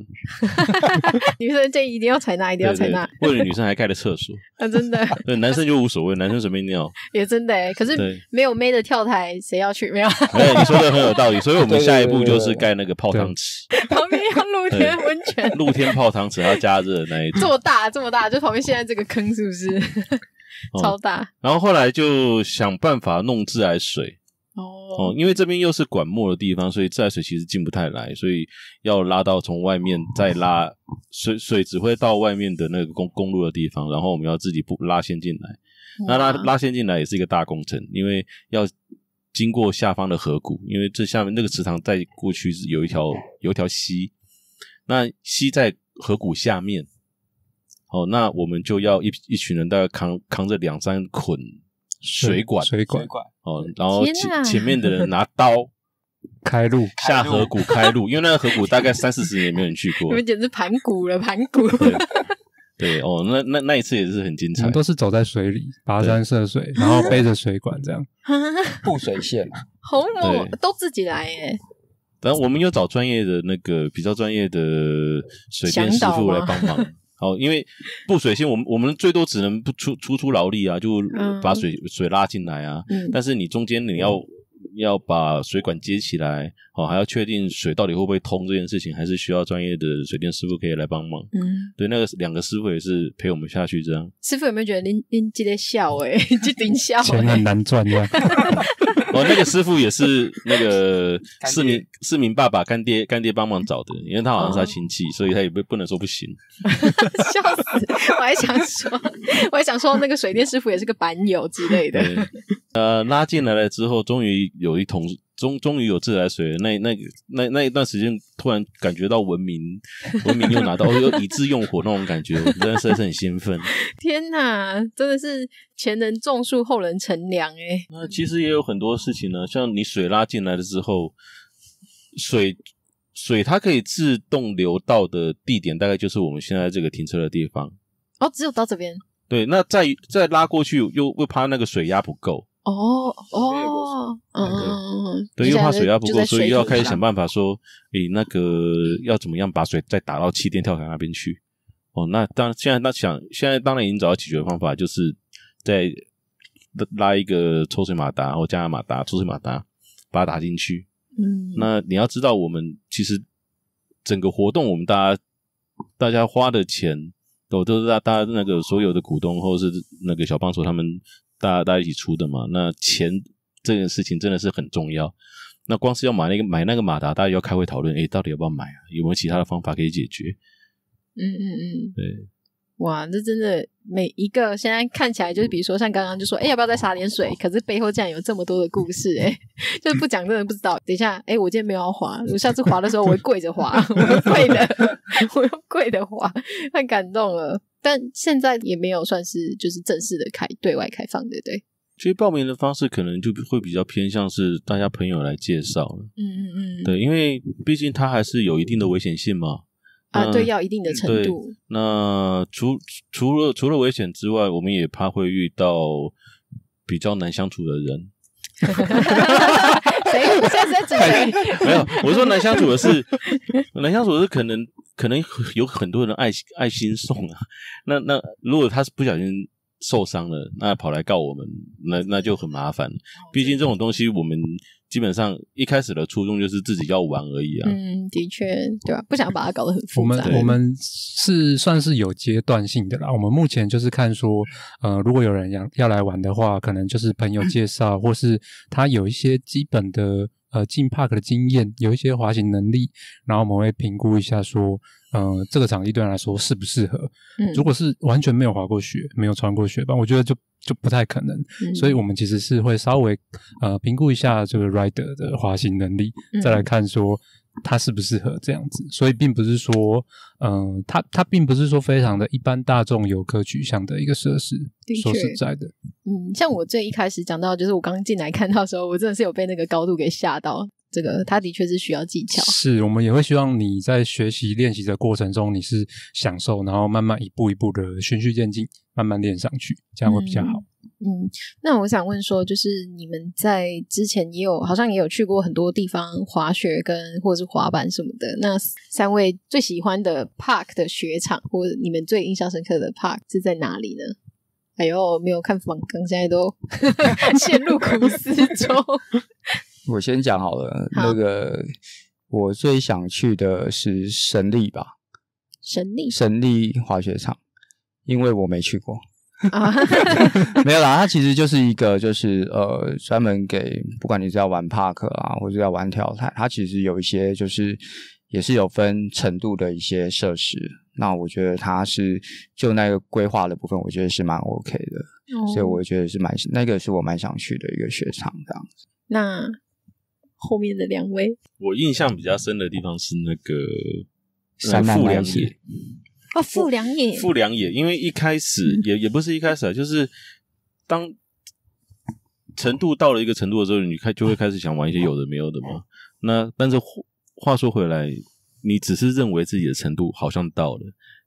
女生建议一定要采纳，一定要采纳。为了女生还盖了厕所，啊，真的。对男生就无所谓，男生准备你要也真的可是没有妹的跳台，谁要去？没有。没 有，你说的很有道理，所以我们下一步就是盖那个泡汤池，旁边要露天温泉，露天泡汤池要加热那一这么大这么大，就旁边现在这个坑是不是超大？然后后来就想办法弄自来水。哦，因为这边又是管墨的地方，所以自来水其实进不太来，所以要拉到从外面再拉水，水只会到外面的那个公公路的地方，然后我们要自己不拉线进来。那拉拉线进来也是一个大工程，因为要经过下方的河谷，因为这下面那个池塘在过去是有一条有一条溪，那溪在河谷下面，哦，那我们就要一一群人，大概扛扛着两三捆。水管，水管，哦，然后前前面的人 拿刀开路，下河谷开路，因为那个河谷大概三四十年没有人去过，你们简直盘古了，盘古，对，哦，那那那一次也是很精彩，都是走在水里，跋山涉水，然后背着水管这样，布 水线，红魔都自己来耶，但我们有找专业的那个比较专业的水电师傅来帮忙。好，因为不水性，我们我们最多只能不出出出劳力啊，就把水水拉进来啊。但是你中间你要要把水管接起来，哦，还要确定水到底会不会通这件事情，还是需要专业的水电师傅可以来帮忙。嗯，对，那个两个师傅也是陪我们下去这样。师傅有没有觉得您您记得笑哎，记 得笑？钱很难赚呀。我那个师傅也是那个 市民，市民爸爸干爹，干爹帮忙找的，因为他好像是他亲戚，所以他也不不能说不行。笑死！我还想说，我还想说，那个水电师傅也是个板友之类的。呃，拉进来了之后，终于有一桶，终终于有自来水。那那那那一段时间。突然感觉到文明，文明又拿到又以智用火那种感觉，真的是很兴奋。天哪，真的是前人种树，后人乘凉哎。那其实也有很多事情呢，像你水拉进来了之后，水水它可以自动流到的地点，大概就是我们现在这个停车的地方。哦，只有到这边？对，那再再拉过去，又又怕那个水压不够。哦哦，嗯，对，又怕水压不够，所以要开始想办法说，诶，那个要怎么样把水再打到气垫跳台那边去？哦，那当现在那想，现在当然已经找到解决方法，就是在拉一个抽水马达或加压马达、抽水马达把它打进去。嗯，那你要知道，我们其实整个活动，我们大家大家花的钱，都都是大大家那个所有的股东或者是那个小帮手他们。大家大家一起出的嘛，那钱这件事情真的是很重要。那光是要买那个买那个马达，大家要开会讨论，哎，到底要不要买啊？有没有其他的方法可以解决？嗯嗯嗯，对，哇，这真的每一个现在看起来就是，比如说像刚刚就说，哎，要不要再洒点水？可是背后竟然有这么多的故事，哎，就是不讲真的不知道。等一下，哎，我今天没有要滑，我下次滑的时候我会跪着滑，我会跪的，我用跪的滑，太感动了。但现在也没有算是就是正式的开对外开放，对不对？其实报名的方式可能就会比较偏向是大家朋友来介绍嗯嗯嗯，对，因为毕竟它还是有一定的危险性嘛，啊，对，要一定的程度。那除除了除了危险之外，我们也怕会遇到比较难相处的人。谁？在谁相处没有，我说难相处的是，难 相处的是可能可能有很多人爱爱心送啊，那那如果他是不小心受伤了，那跑来告我们，那那就很麻烦，毕竟这种东西我们。基本上一开始的初衷就是自己要玩而已啊，嗯，的确，对吧？不想把它搞得很复杂。我们我们是算是有阶段性的啦。我们目前就是看说，呃，如果有人要要来玩的话，可能就是朋友介绍，或是他有一些基本的。呃，进 park 的经验有一些滑行能力，然后我们会评估一下说，嗯，这个场地对来说适不适合。如果是完全没有滑过雪，没有穿过雪板，我觉得就就不太可能。所以我们其实是会稍微呃评估一下这个 rider 的滑行能力，再来看说。他适不适合这样子，所以并不是说，嗯，他他并不是说非常的一般大众游客取向的一个设施，说实在的，嗯，像我最一开始讲到，就是我刚进来看到时候，我真的是有被那个高度给吓到，这个它的确是需要技巧，是我们也会希望你在学习练习的过程中，你是享受，然后慢慢一步一步的循序渐进，慢慢练上去，这样会比较好。嗯，那我想问说，就是你们在之前也有，好像也有去过很多地方滑雪跟或者是滑板什么的。那三位最喜欢的 park 的雪场，或你们最印象深刻的 park 是在哪里呢？哎呦，没有看房，刚现在都 陷入苦思中。我先讲好了，那个我最想去的是神力吧，神力神力滑雪场，因为我没去过。没有啦，它其实就是一个，就是呃，专门给不管你是要玩 park 啊，或者要玩跳台，它其实有一些就是也是有分程度的一些设施。那我觉得它是就那个规划的部分，我觉得是蛮 OK 的，所以我觉得是蛮那个是我蛮想去的一个雪场这样子。那后面的两位，我印象比较深的地方是那个三万两。哦，富良野，富良野，因为一开始也也不是一开始，啊，就是当程度到了一个程度的时候，你开就会开始想玩一些有的没有的嘛。那但是话说回来，你只是认为自己的程度好像到了，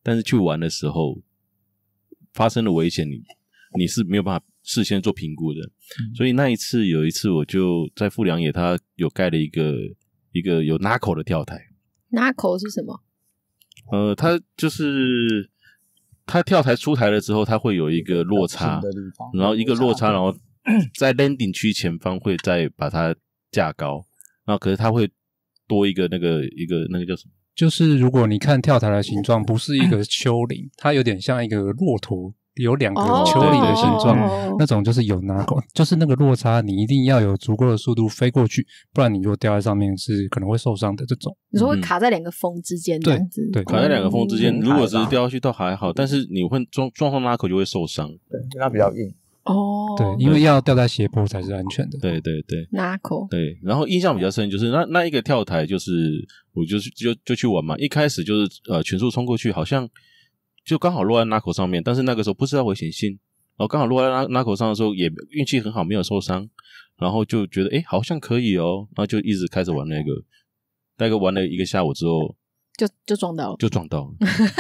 但是去玩的时候发生了危险，你你是没有办法事先做评估的。所以那一次有一次，我就在富良野，他有盖了一个一个有拉口的跳台，拉口是什么？呃，它就是它跳台出台了之后，它会有一个落差，然后一个落差，然后在 landing 区前方会再把它架高。然后，可是它会多一个那个一个那个叫什么？就是如果你看跳台的形状，不是一个丘陵，它有点像一个骆驼。有两个丘陵的形状，那种就是有拿口，就是那个落差，你一定要有足够的速度飞过去，不然你如果掉在上面是可能会受伤的。这种你说会卡在两个峰之间对对，卡在两个峰之间，如果是掉下去倒还好，但是你会撞撞上拉口就会受伤，对，那比较硬哦，对，因为要掉在斜坡才是安全的，对对对，拉口对。然后印象比较深就是那那一个跳台，就是我就是就就去玩嘛，一开始就是呃全速冲过去，好像。就刚好落在拉口上面，但是那个时候不知道危险性。然后刚好落在拉拉口上的时候，也运气很好，没有受伤。然后就觉得哎，好像可以哦。然后就一直开始玩那个，大概玩了一个下午之后，就就撞到了，就撞到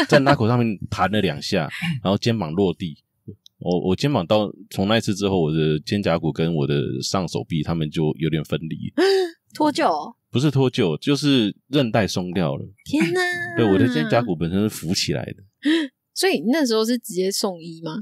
在拉口上面弹了两下，然后肩膀落地。我我肩膀到从那一次之后，我的肩胛骨跟我的上手臂他们就有点分离，脱臼？不是脱臼，就是韧带松掉了。天哪！对，我的肩胛骨本身是浮起来的。所以那时候是直接送医吗？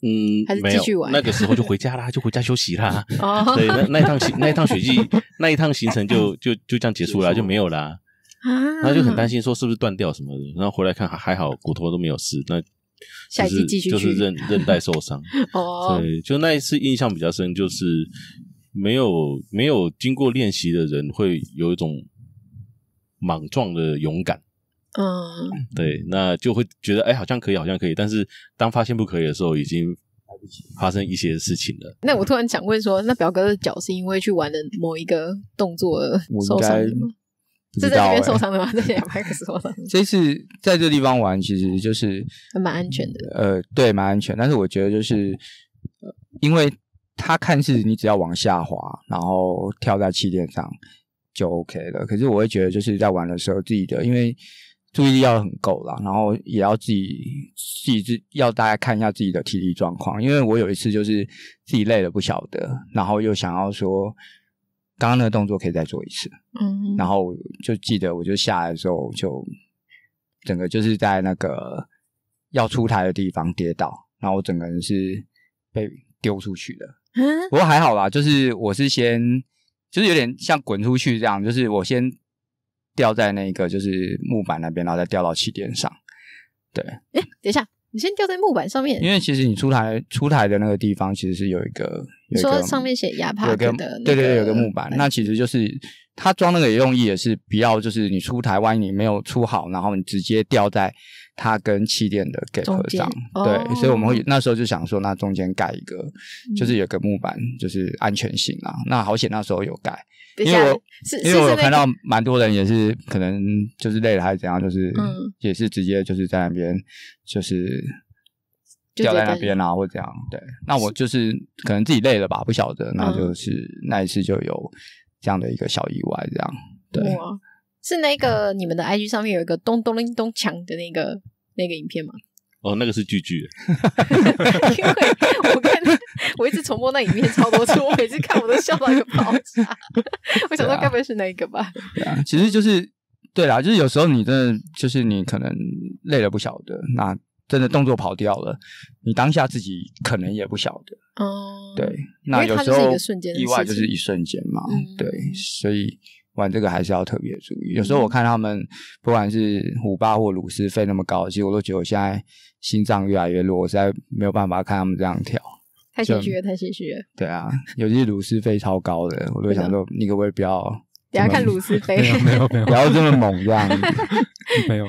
嗯，还是继续玩？那个时候就回家啦，就回家休息啦。哦，对，那那一趟行、那一趟雪季、那一趟行程就就就这样结束了，就没有啦。啊，那就很担心说是不是断掉什么的。然后回来看还还好，骨头都没有事，那就是就是韧韧带受伤。哦，对，就那一次印象比较深，就是没有没有经过练习的人会有一种莽撞的勇敢。嗯，对，那就会觉得哎，好像可以，好像可以，但是当发现不可以的时候，已经发生一些事情了。那我突然想问说，那表哥的脚是因为去玩的某一个动作受伤了吗？是在边受伤的吗？在哪个地方受这次 在这地方玩，其实就是蛮安全的。呃，对，蛮安全，但是我觉得就是，因为他看似你只要往下滑，然后跳在气垫上就 OK 了。可是我会觉得就是在玩的时候，自己的因为。注意力要很够啦，然后也要自己自己要大家看一下自己的体力状况。因为我有一次就是自己累了不晓得，然后又想要说刚刚那个动作可以再做一次，嗯，然后就记得我就下来的时候就整个就是在那个要出台的地方跌倒，然后我整个人是被丢出去的，嗯，不过还好啦，就是我是先就是有点像滚出去这样，就是我先。掉在那个就是木板那边，然后再掉到气垫上。对，哎，等一下，你先掉在木板上面，因为其实你出台出台的那个地方其实是有一个，说上面写亚帕根的，对对对，有个木板。那其实就是他装那个用意也是，不要就是你出台万一你没有出好，然后你直接掉在。它跟气垫的 a 合上，对，所以我们会那时候就想说，那中间盖一个，就是有个木板，就是安全性啊。那好险那时候有盖，因为我，因为我有看到蛮多人也是可能就是累了还是怎样，就是也是直接就是在那边就是掉在那边啊或这样。对，那我就是可能自己累了吧，不晓得。那就是那一次就有这样的一个小意外，这样对。是那个你们的 IG 上面有一个咚咚铃咚锵的那个那个影片吗？哦，那个是句句，因为我看 我一直重播那影片超多次，我每次看我都笑到一个爆炸。我想说该不会是那个吧？其实就是对啦，就是有时候你真的就是你可能累了不晓得，那真的动作跑掉了，你当下自己可能也不晓得。哦，对，那有时候意外就是一瞬间嘛。嗯，对，所以。玩这个还是要特别注意。有时候我看他们，不管是虎爸或鲁斯费那么高，其实我都觉得我现在心脏越来越弱。我实在没有办法看他们这样跳，太心虚了，太心虚了。对啊，尤其是鲁斯费超高的，我都想说你可不可以不要等下看鲁斯飞，没有没有 不要这么猛样。没有。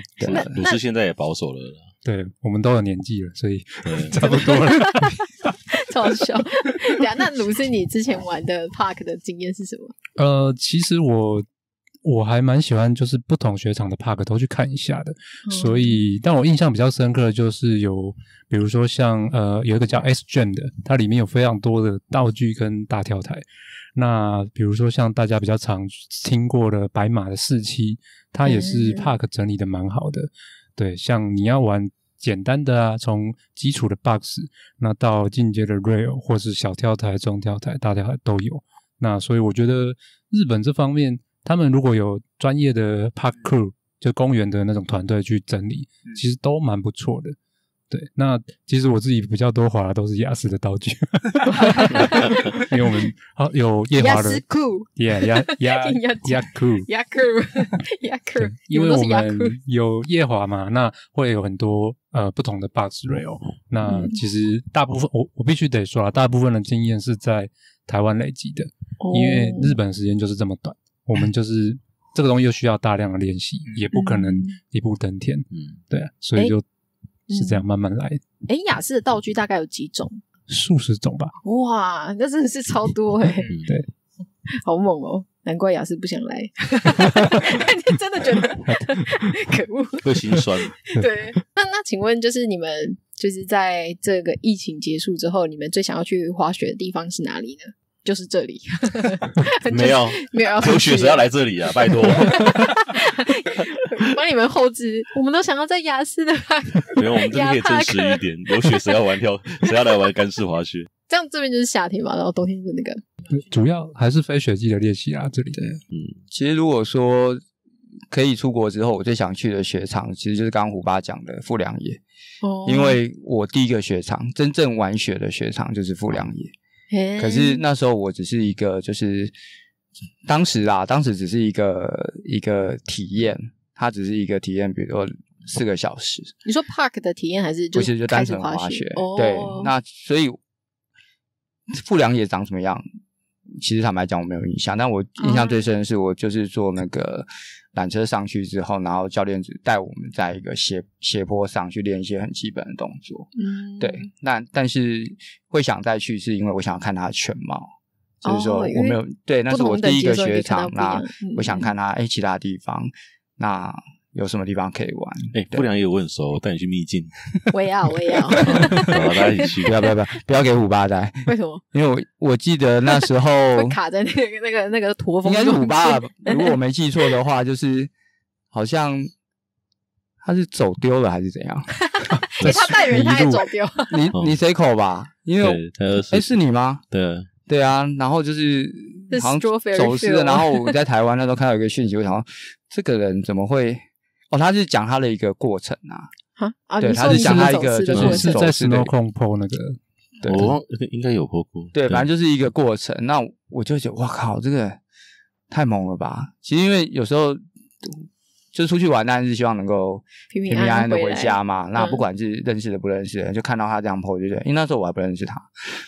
鲁斯现在也保守了了。对我们都有年纪了，所以差不多了。搞笑，那卢是你之前玩的 Park 的经验是什么？呃，其实我我还蛮喜欢，就是不同雪场的 Park 都去看一下的。所以，但我印象比较深刻的就是有，比如说像呃，有一个叫 S Gen 的，它里面有非常多的道具跟大跳台。那比如说像大家比较常听过的白马的四期，它也是 Park 整理的蛮好的。对，像你要玩。简单的啊，从基础的 box，那到进阶的 rail 或是小跳台、中跳台，大跳台都有。那所以我觉得日本这方面，他们如果有专业的 park crew，就公园的那种团队去整理，其实都蛮不错的。对，那其实我自己比较多滑的都是雅思的道具，因为我们好有夜华的雅酷 y 雅雅雅酷雅酷雅酷，因为我们有夜华嘛，那会有很多呃不同的 b box rail。那其实大部分我我必须得说啊，大部分的经验是在台湾累积的，因为日本时间就是这么短，我们就是这个东西又需要大量的练习，也不可能一步登天，嗯，对，所以就。是这样，慢慢来。哎，雅思的道具大概有几种？数十种吧。哇，那真的是超多哎！对，好猛哦，难怪雅思不想来，真的觉得可恶，会心酸。对，那那请问，就是你们，就是在这个疫情结束之后，你们最想要去滑雪的地方是哪里呢？就是这里，没有没有，滑雪谁要来这里啊，拜托。帮你们后置，我们都想要在雅思的。没有，我们这边可以真实一点。有雪谁要玩跳？谁要来玩干式滑雪？这样这边就是夏天嘛，然后冬天就那个。主要还是非雪季的练习啊，这里的。嗯，其实如果说可以出国之后，我最想去的雪场其实就是刚刚胡巴讲的富良野。哦，因为我第一个雪场真正玩雪的雪场就是富良野。可是那时候我只是一个，就是当时啊，当时只是一个一个体验。它只是一个体验，比如说四个小时。你说 park 的体验还是不是就单纯滑雪？对，那所以富良野长什么样？其实坦白讲我没有印象，但我印象最深的是我就是坐那个缆车上去之后，然后教练带我们在一个斜斜坡上去练一些很基本的动作。嗯，对。那但是会想再去，是因为我想要看它的全貌。就是说我没有对，那是我第一个雪场那我想看他哎其他地方。那有什么地方可以玩？哎，不良也有很熟，带你去秘境。我也要，我也要，好，大家一起去。不要不要不要，不要给五八带。为什么？因为我我记得那时候 卡在那个那个那个驼峰，应该是五八吧？如果我没记错的话，就是好像他是走丢了还是怎样？他带人他也走丢。你你谁口吧？因为哎，是你吗？对。对啊，然后就是好像走私了。然后 我在台湾那时候看到一个讯息，我想，这个人怎么会？哦，他是讲他的一个过程啊，啊，对，他是讲他一个就是是在 Snow Conpo 那个，我应该有破过，对，反正就是一个过程。那我就觉得，哇靠，这个太猛了吧！其实因为有时候就出去玩，当然是希望能够平平安安的回家嘛。那不管是认识的不认识的，就看到他这样破，就觉得，因为那时候我还不认识他，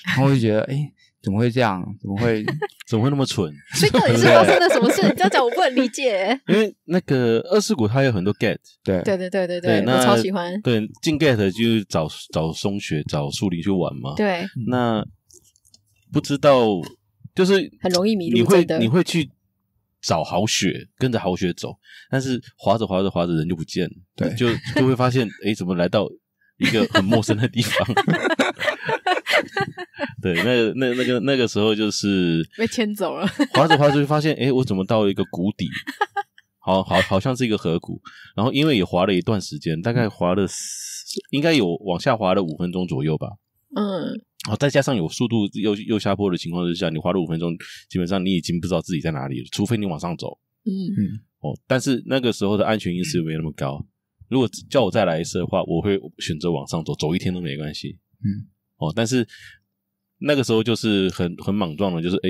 然后就觉得，哎。怎么会这样？怎么会 怎么会那么蠢？所以到底是发生了什么事？你这样讲我不能理解。因为那个二世谷它有很多 get，对对对对对对，我超喜欢。对，进 get 就是找找松雪、找树林去玩嘛。对，那不知道就是很容易迷路，你会你会去找好雪，跟着好雪走，但是滑着滑着滑着人就不见了。对，就就会发现，哎，怎么来到一个很陌生的地方？对，那那那个那个时候就是被牵走了，滑 着滑着就发现，哎，我怎么到一个谷底？好好好像是一个河谷。然后因为也滑了一段时间，大概滑了应该有往下滑了五分钟左右吧。嗯，哦，再加上有速度又又下坡的情况之下，你滑了五分钟，基本上你已经不知道自己在哪里了，除非你往上走。嗯嗯。哦，但是那个时候的安全意识又没那么高。如果叫我再来一次的话，我会选择往上走，走一天都没关系。嗯。哦，但是那个时候就是很很莽撞的，就是哎，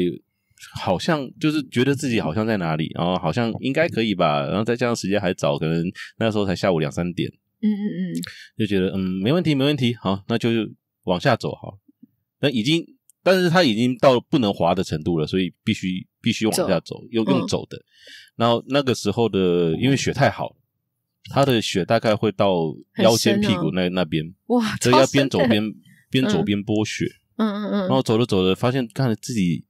好像就是觉得自己好像在哪里，然后好像应该可以吧，然后再加上时间还早，可能那时候才下午两三点，嗯嗯嗯，就觉得嗯没问题，没问题，好，那就往下走好，那已经，但是他已经到不能滑的程度了，所以必须必须往下走，用用走的。然后那个时候的，因为雪太好，他的雪大概会到腰间、屁股那那边，哇，所以要边走边。边走边剥雪，嗯嗯嗯，然后走着走着，发现看着自己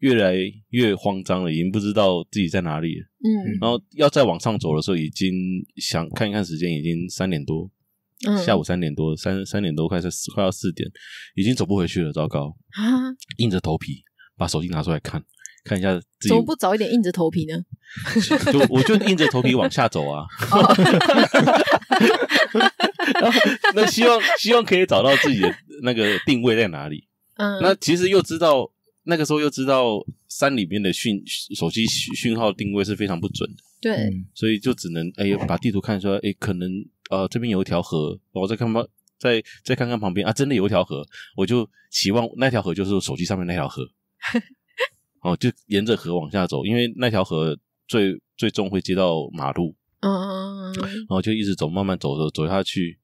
越来越慌张了，已经不知道自己在哪里了，嗯，然后要再往上走的时候，已经想看一看时间，已经三点多，下午三点多，三三点多，快是快要四点，已经走不回去了，糟糕啊！硬着头皮把手机拿出来看，看一下自己怎么不早一点硬着头皮呢？就我就硬着头皮往下走啊。哈哈哈哈哈！那希望希望可以找到自己的那个定位在哪里？嗯，那其实又知道那个时候又知道山里面的讯手机讯号定位是非常不准的。对，所以就只能哎呀，把地图看出来，哎，可能呃这边有一条河，我再看看再再看看旁边啊，真的有一条河，我就期望那条河就是手机上面那条河，哦，就沿着河往下走，因为那条河最最终会接到马路。嗯，然后就一直走，慢慢走着走下去。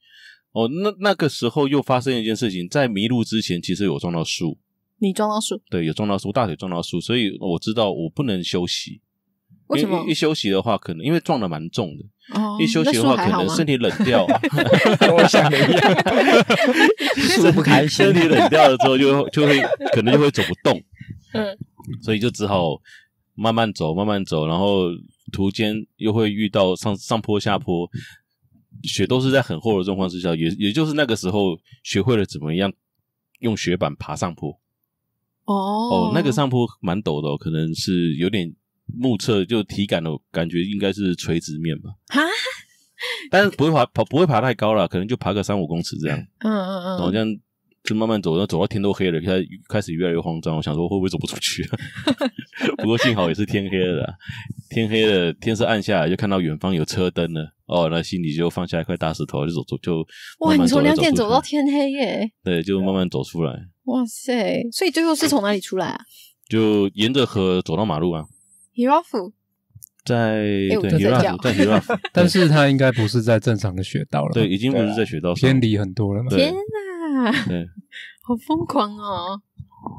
哦，那那个时候又发生一件事情，在迷路之前，其实有撞到树。你撞到树？对，有撞到树，大腿撞到树，所以我知道我不能休息。为什么？一休息的话，可能因为撞的蛮重的。哦。一休息的话，可能身体冷掉，跟我想的一样。树不开心，身体冷掉了之后就就会可能就会走不动。嗯。所以就只好慢慢走，慢慢走，然后。途间又会遇到上上坡下坡，雪都是在很厚的状况之下，也也就是那个时候学会了怎么样用雪板爬上坡。哦哦，那个上坡蛮陡的，可能是有点目测就体感的感觉，应该是垂直面吧。哈，但是不会爬，爬不会爬太高了，可能就爬个三五公尺这样。嗯嗯嗯，然后这样。就慢慢走，那走到天都黑了，开开始越来越慌张。我想说，会不会走不出去？不过幸好也是天黑了，天黑了，天色暗下来，就看到远方有车灯了。哦，那心里就放下一块大石头，就走走就。哇！你从两点走到天黑耶？对，就慢慢走出来。哇塞！所以最后是从哪里出来啊？就沿着河走到马路啊。Hirof 在 Hirof 在 Hirof，但是他应该不是在正常的雪道了，对，已经不是在雪道，偏离很多了嘛。天哪！对，好疯狂哦！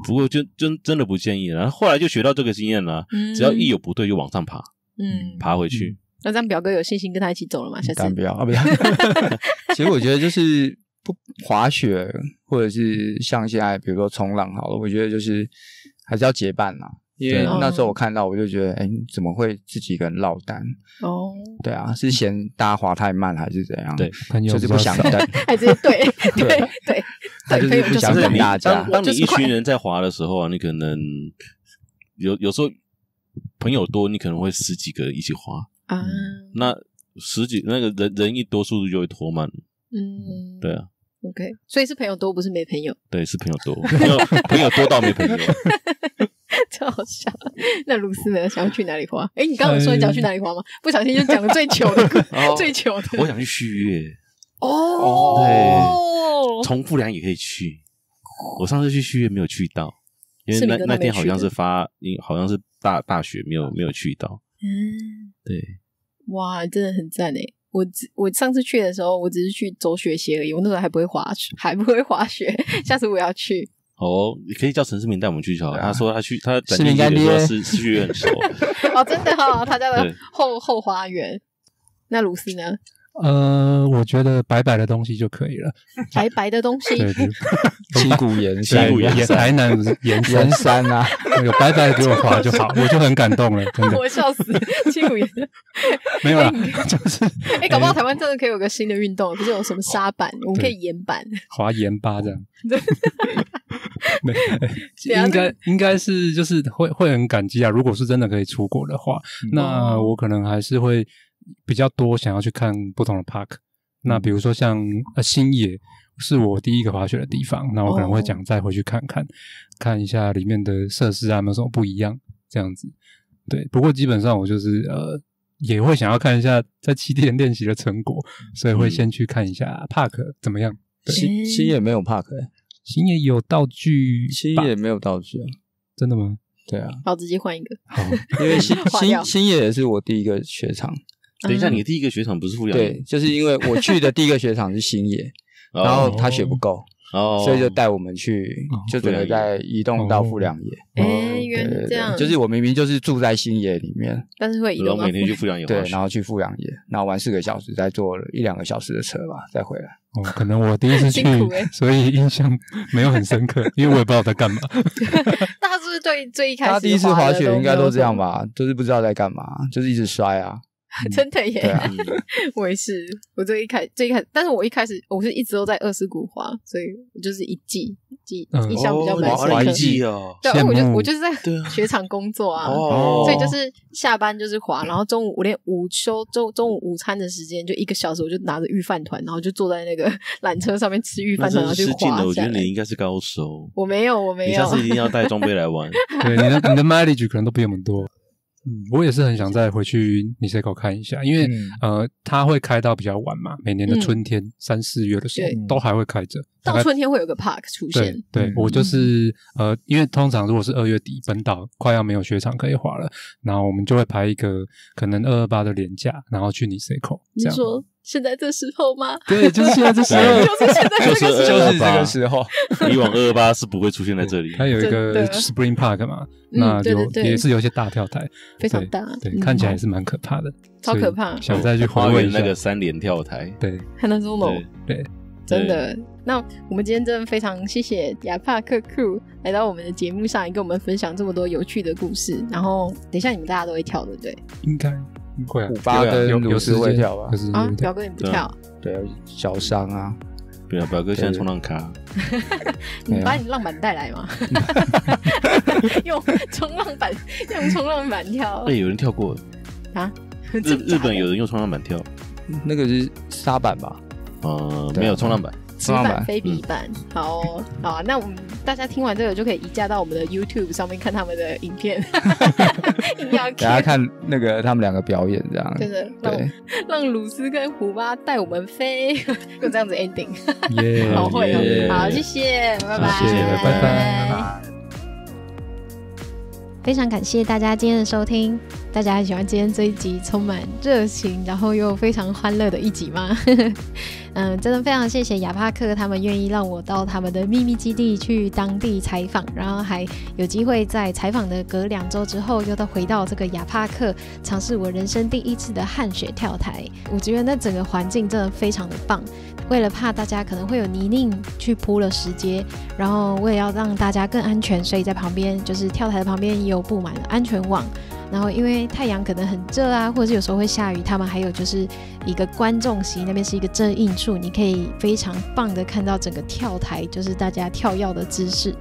不过就真真的不建议了。后来就学到这个经验了，只要一有不对就往上爬，嗯，爬回去。那这样表哥有信心跟他一起走了吗？下次要啊不，其实我觉得就是不滑雪，或者是像现在比如说冲浪好了，我觉得就是还是要结伴嘛。因为那时候我看到，我就觉得，哎，怎么会自己一个人落单？哦，对啊，是嫌搭滑太慢还是怎样？对，就是不想等，还是对 对对，他就是不想等大家。当你一群人在滑的时候啊，你可能有有时候朋友多，你可能会十几个人一起滑啊。那十几那个人人一多，速度就会拖慢。嗯，对啊。OK，所以是朋友多，不是没朋友。对，是朋友多，朋友朋友多到没朋友。超好笑！那鲁斯呢？想要去哪里滑？哎，你刚刚说你想要去哪里滑吗？不小心就讲了最糗的，最糗的。我想去旭月。哦，对，重复两也可以去。我上次去旭月没有去到，因为那那天好像是发，因好像是大大雪，没有没有去到。嗯，对。哇，真的很赞诶！我我上次去的时候，我只是去走雪鞋而已。我那时候还不会滑，还不会滑雪。下次我要去。哦，你可以叫陈世明带我们去瞧。他说他去，他转念也说是是去很说，哦，真的哈，他家的后后花园。那鲁斯呢？呃，我觉得白白的东西就可以了。白白的东西，七 谷岩、七谷岩、台南岩山啊，有白白给我滑就好，我就很感动了。我笑死，七谷岩没有啦，就是哎，搞不好台湾真的可以有个新的运动，不是有什么沙板，我们可以岩板滑岩巴这样。应该应该是就是会会很感激啊。如果是真的可以出国的话，那我可能还是会。比较多想要去看不同的 park，那比如说像呃星野是我第一个滑雪的地方，那我可能会讲再回去看看，看一下里面的设施啊，有没有什么不一样，这样子。对，不过基本上我就是呃也会想要看一下在七天练习的成果，所以会先去看一下 park 怎么样。星星野没有 park，星野有道具，星野没有道具，啊？真的吗？对啊，好，直接换一个，好，因为星 星星野是我第一个雪场。等一下，你第一个雪场不是富良对，就是因为我去的第一个雪场是新野，然后他雪不够，哦，所以就带我们去，就准备在移动到富良野。哎，原来这样，就是我明明就是住在新野里面，但是会移动。每天去富良野，对，然后去富良野，然后玩四个小时，再坐一两个小时的车吧，再回来。哦，可能我第一次 去，所以印象没有很深刻，因为我也不知道在干嘛。他是不是对最一开始他第一次滑雪应该都这样吧，就是不知道在干嘛，就是一直摔啊。真的耶，我也是。我最一开最一开始，但是我一开始，我是一直都在二世谷滑，所以我就是一季季一小比较买几颗。羡慕。对，我就我就是在雪场工作啊，所以就是下班就是滑，然后中午我连午休、中中午午餐的时间就一个小时，我就拿着御饭团，然后就坐在那个 缆车上面吃御饭团，然后就滑。我觉得你应该是高手。我没有，我没有，一定要带装备来玩。对，你的你的 mileage 可能都比我们多。嗯，我也是很想再回去尼塞口看一下，因为呃，它会开到比较晚嘛，每年的春天三四月的时候都还会开着。到春天会有个 park 出现，对我就是呃，因为通常如果是二月底，本岛快要没有雪场可以滑了，然后我们就会排一个可能二二八的廉价，然后去尼塞口这样。现在这时候吗？对，就是现在这时候，就是现在这个时候。以往二二八是不会出现在这里，它有一个 spring park 嘛？那有也是有一些大跳台，非常大，看起来还是蛮可怕的，超可怕。想再去回味那个三连跳台，对，看得出吗？对，真的。那我们今天真的非常谢谢亚帕克酷来到我们的节目上，跟我们分享这么多有趣的故事。然后等一下你们大家都会跳，对不对？应该。五八跟有斯会跳吧？啊，表哥你不跳，对啊，小商啊，对啊，表哥现在冲浪卡，你把你浪板带来吗？用冲浪板，用冲浪板跳，对，有人跳过啊？日日本有人用冲浪板跳，那个是沙板吧？嗯，没有冲浪板。纸板非比板，好好，啊，那我们大家听完这个就可以移驾到我们的 YouTube 上面看他们的影片，大家看那个他们两个表演这样，对，让鲁斯跟胡巴带我们飞，就 这样子 ending，好会，好谢谢，拜拜，拜拜，拜拜，非常感谢大家今天的收听。大家很喜欢今天这一集充满热情，然后又非常欢乐的一集吗？嗯，真的非常谢谢亚帕克他们愿意让我到他们的秘密基地去当地采访，然后还有机会在采访的隔两周之后又再回到这个亚帕克尝试我人生第一次的汗血跳台。我觉得那整个环境真的非常的棒。为了怕大家可能会有泥泞去铺了石阶，然后我也要让大家更安全，所以在旁边就是跳台的旁边也有布满了安全网。然后，因为太阳可能很热啊，或者是有时候会下雨，他们还有就是一个观众席那边是一个遮映处，你可以非常棒的看到整个跳台，就是大家跳跃的姿势。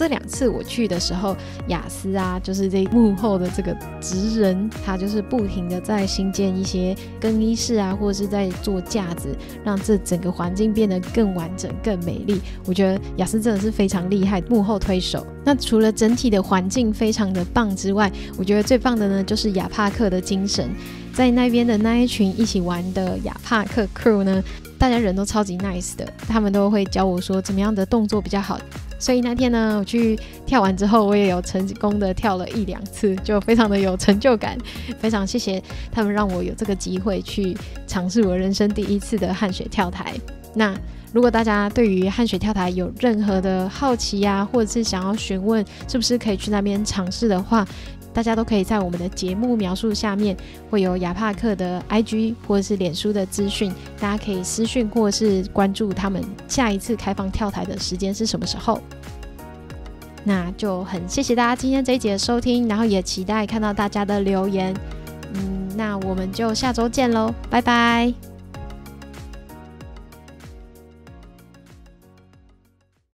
这两次我去的时候，雅思啊，就是这幕后的这个职人，他就是不停的在新建一些更衣室啊，或者是在做架子，让这整个环境变得更完整、更美丽。我觉得雅思真的是非常厉害，幕后推手。那除了整体的环境非常的棒之外，我觉得最棒的呢，就是雅帕克的精神，在那边的那一群一起玩的雅帕克 crew 呢。大家人都超级 nice 的，他们都会教我说怎么样的动作比较好。所以那天呢，我去跳完之后，我也有成功的跳了一两次，就非常的有成就感。非常谢谢他们让我有这个机会去尝试我人生第一次的汗水跳台。那如果大家对于汗水跳台有任何的好奇呀，或者是想要询问是不是可以去那边尝试的话，大家都可以在我们的节目描述下面，会有亚帕克的 IG 或者是脸书的资讯，大家可以私讯或者是关注他们下一次开放跳台的时间是什么时候。那就很谢谢大家今天这一节的收听，然后也期待看到大家的留言。嗯，那我们就下周见喽，拜拜。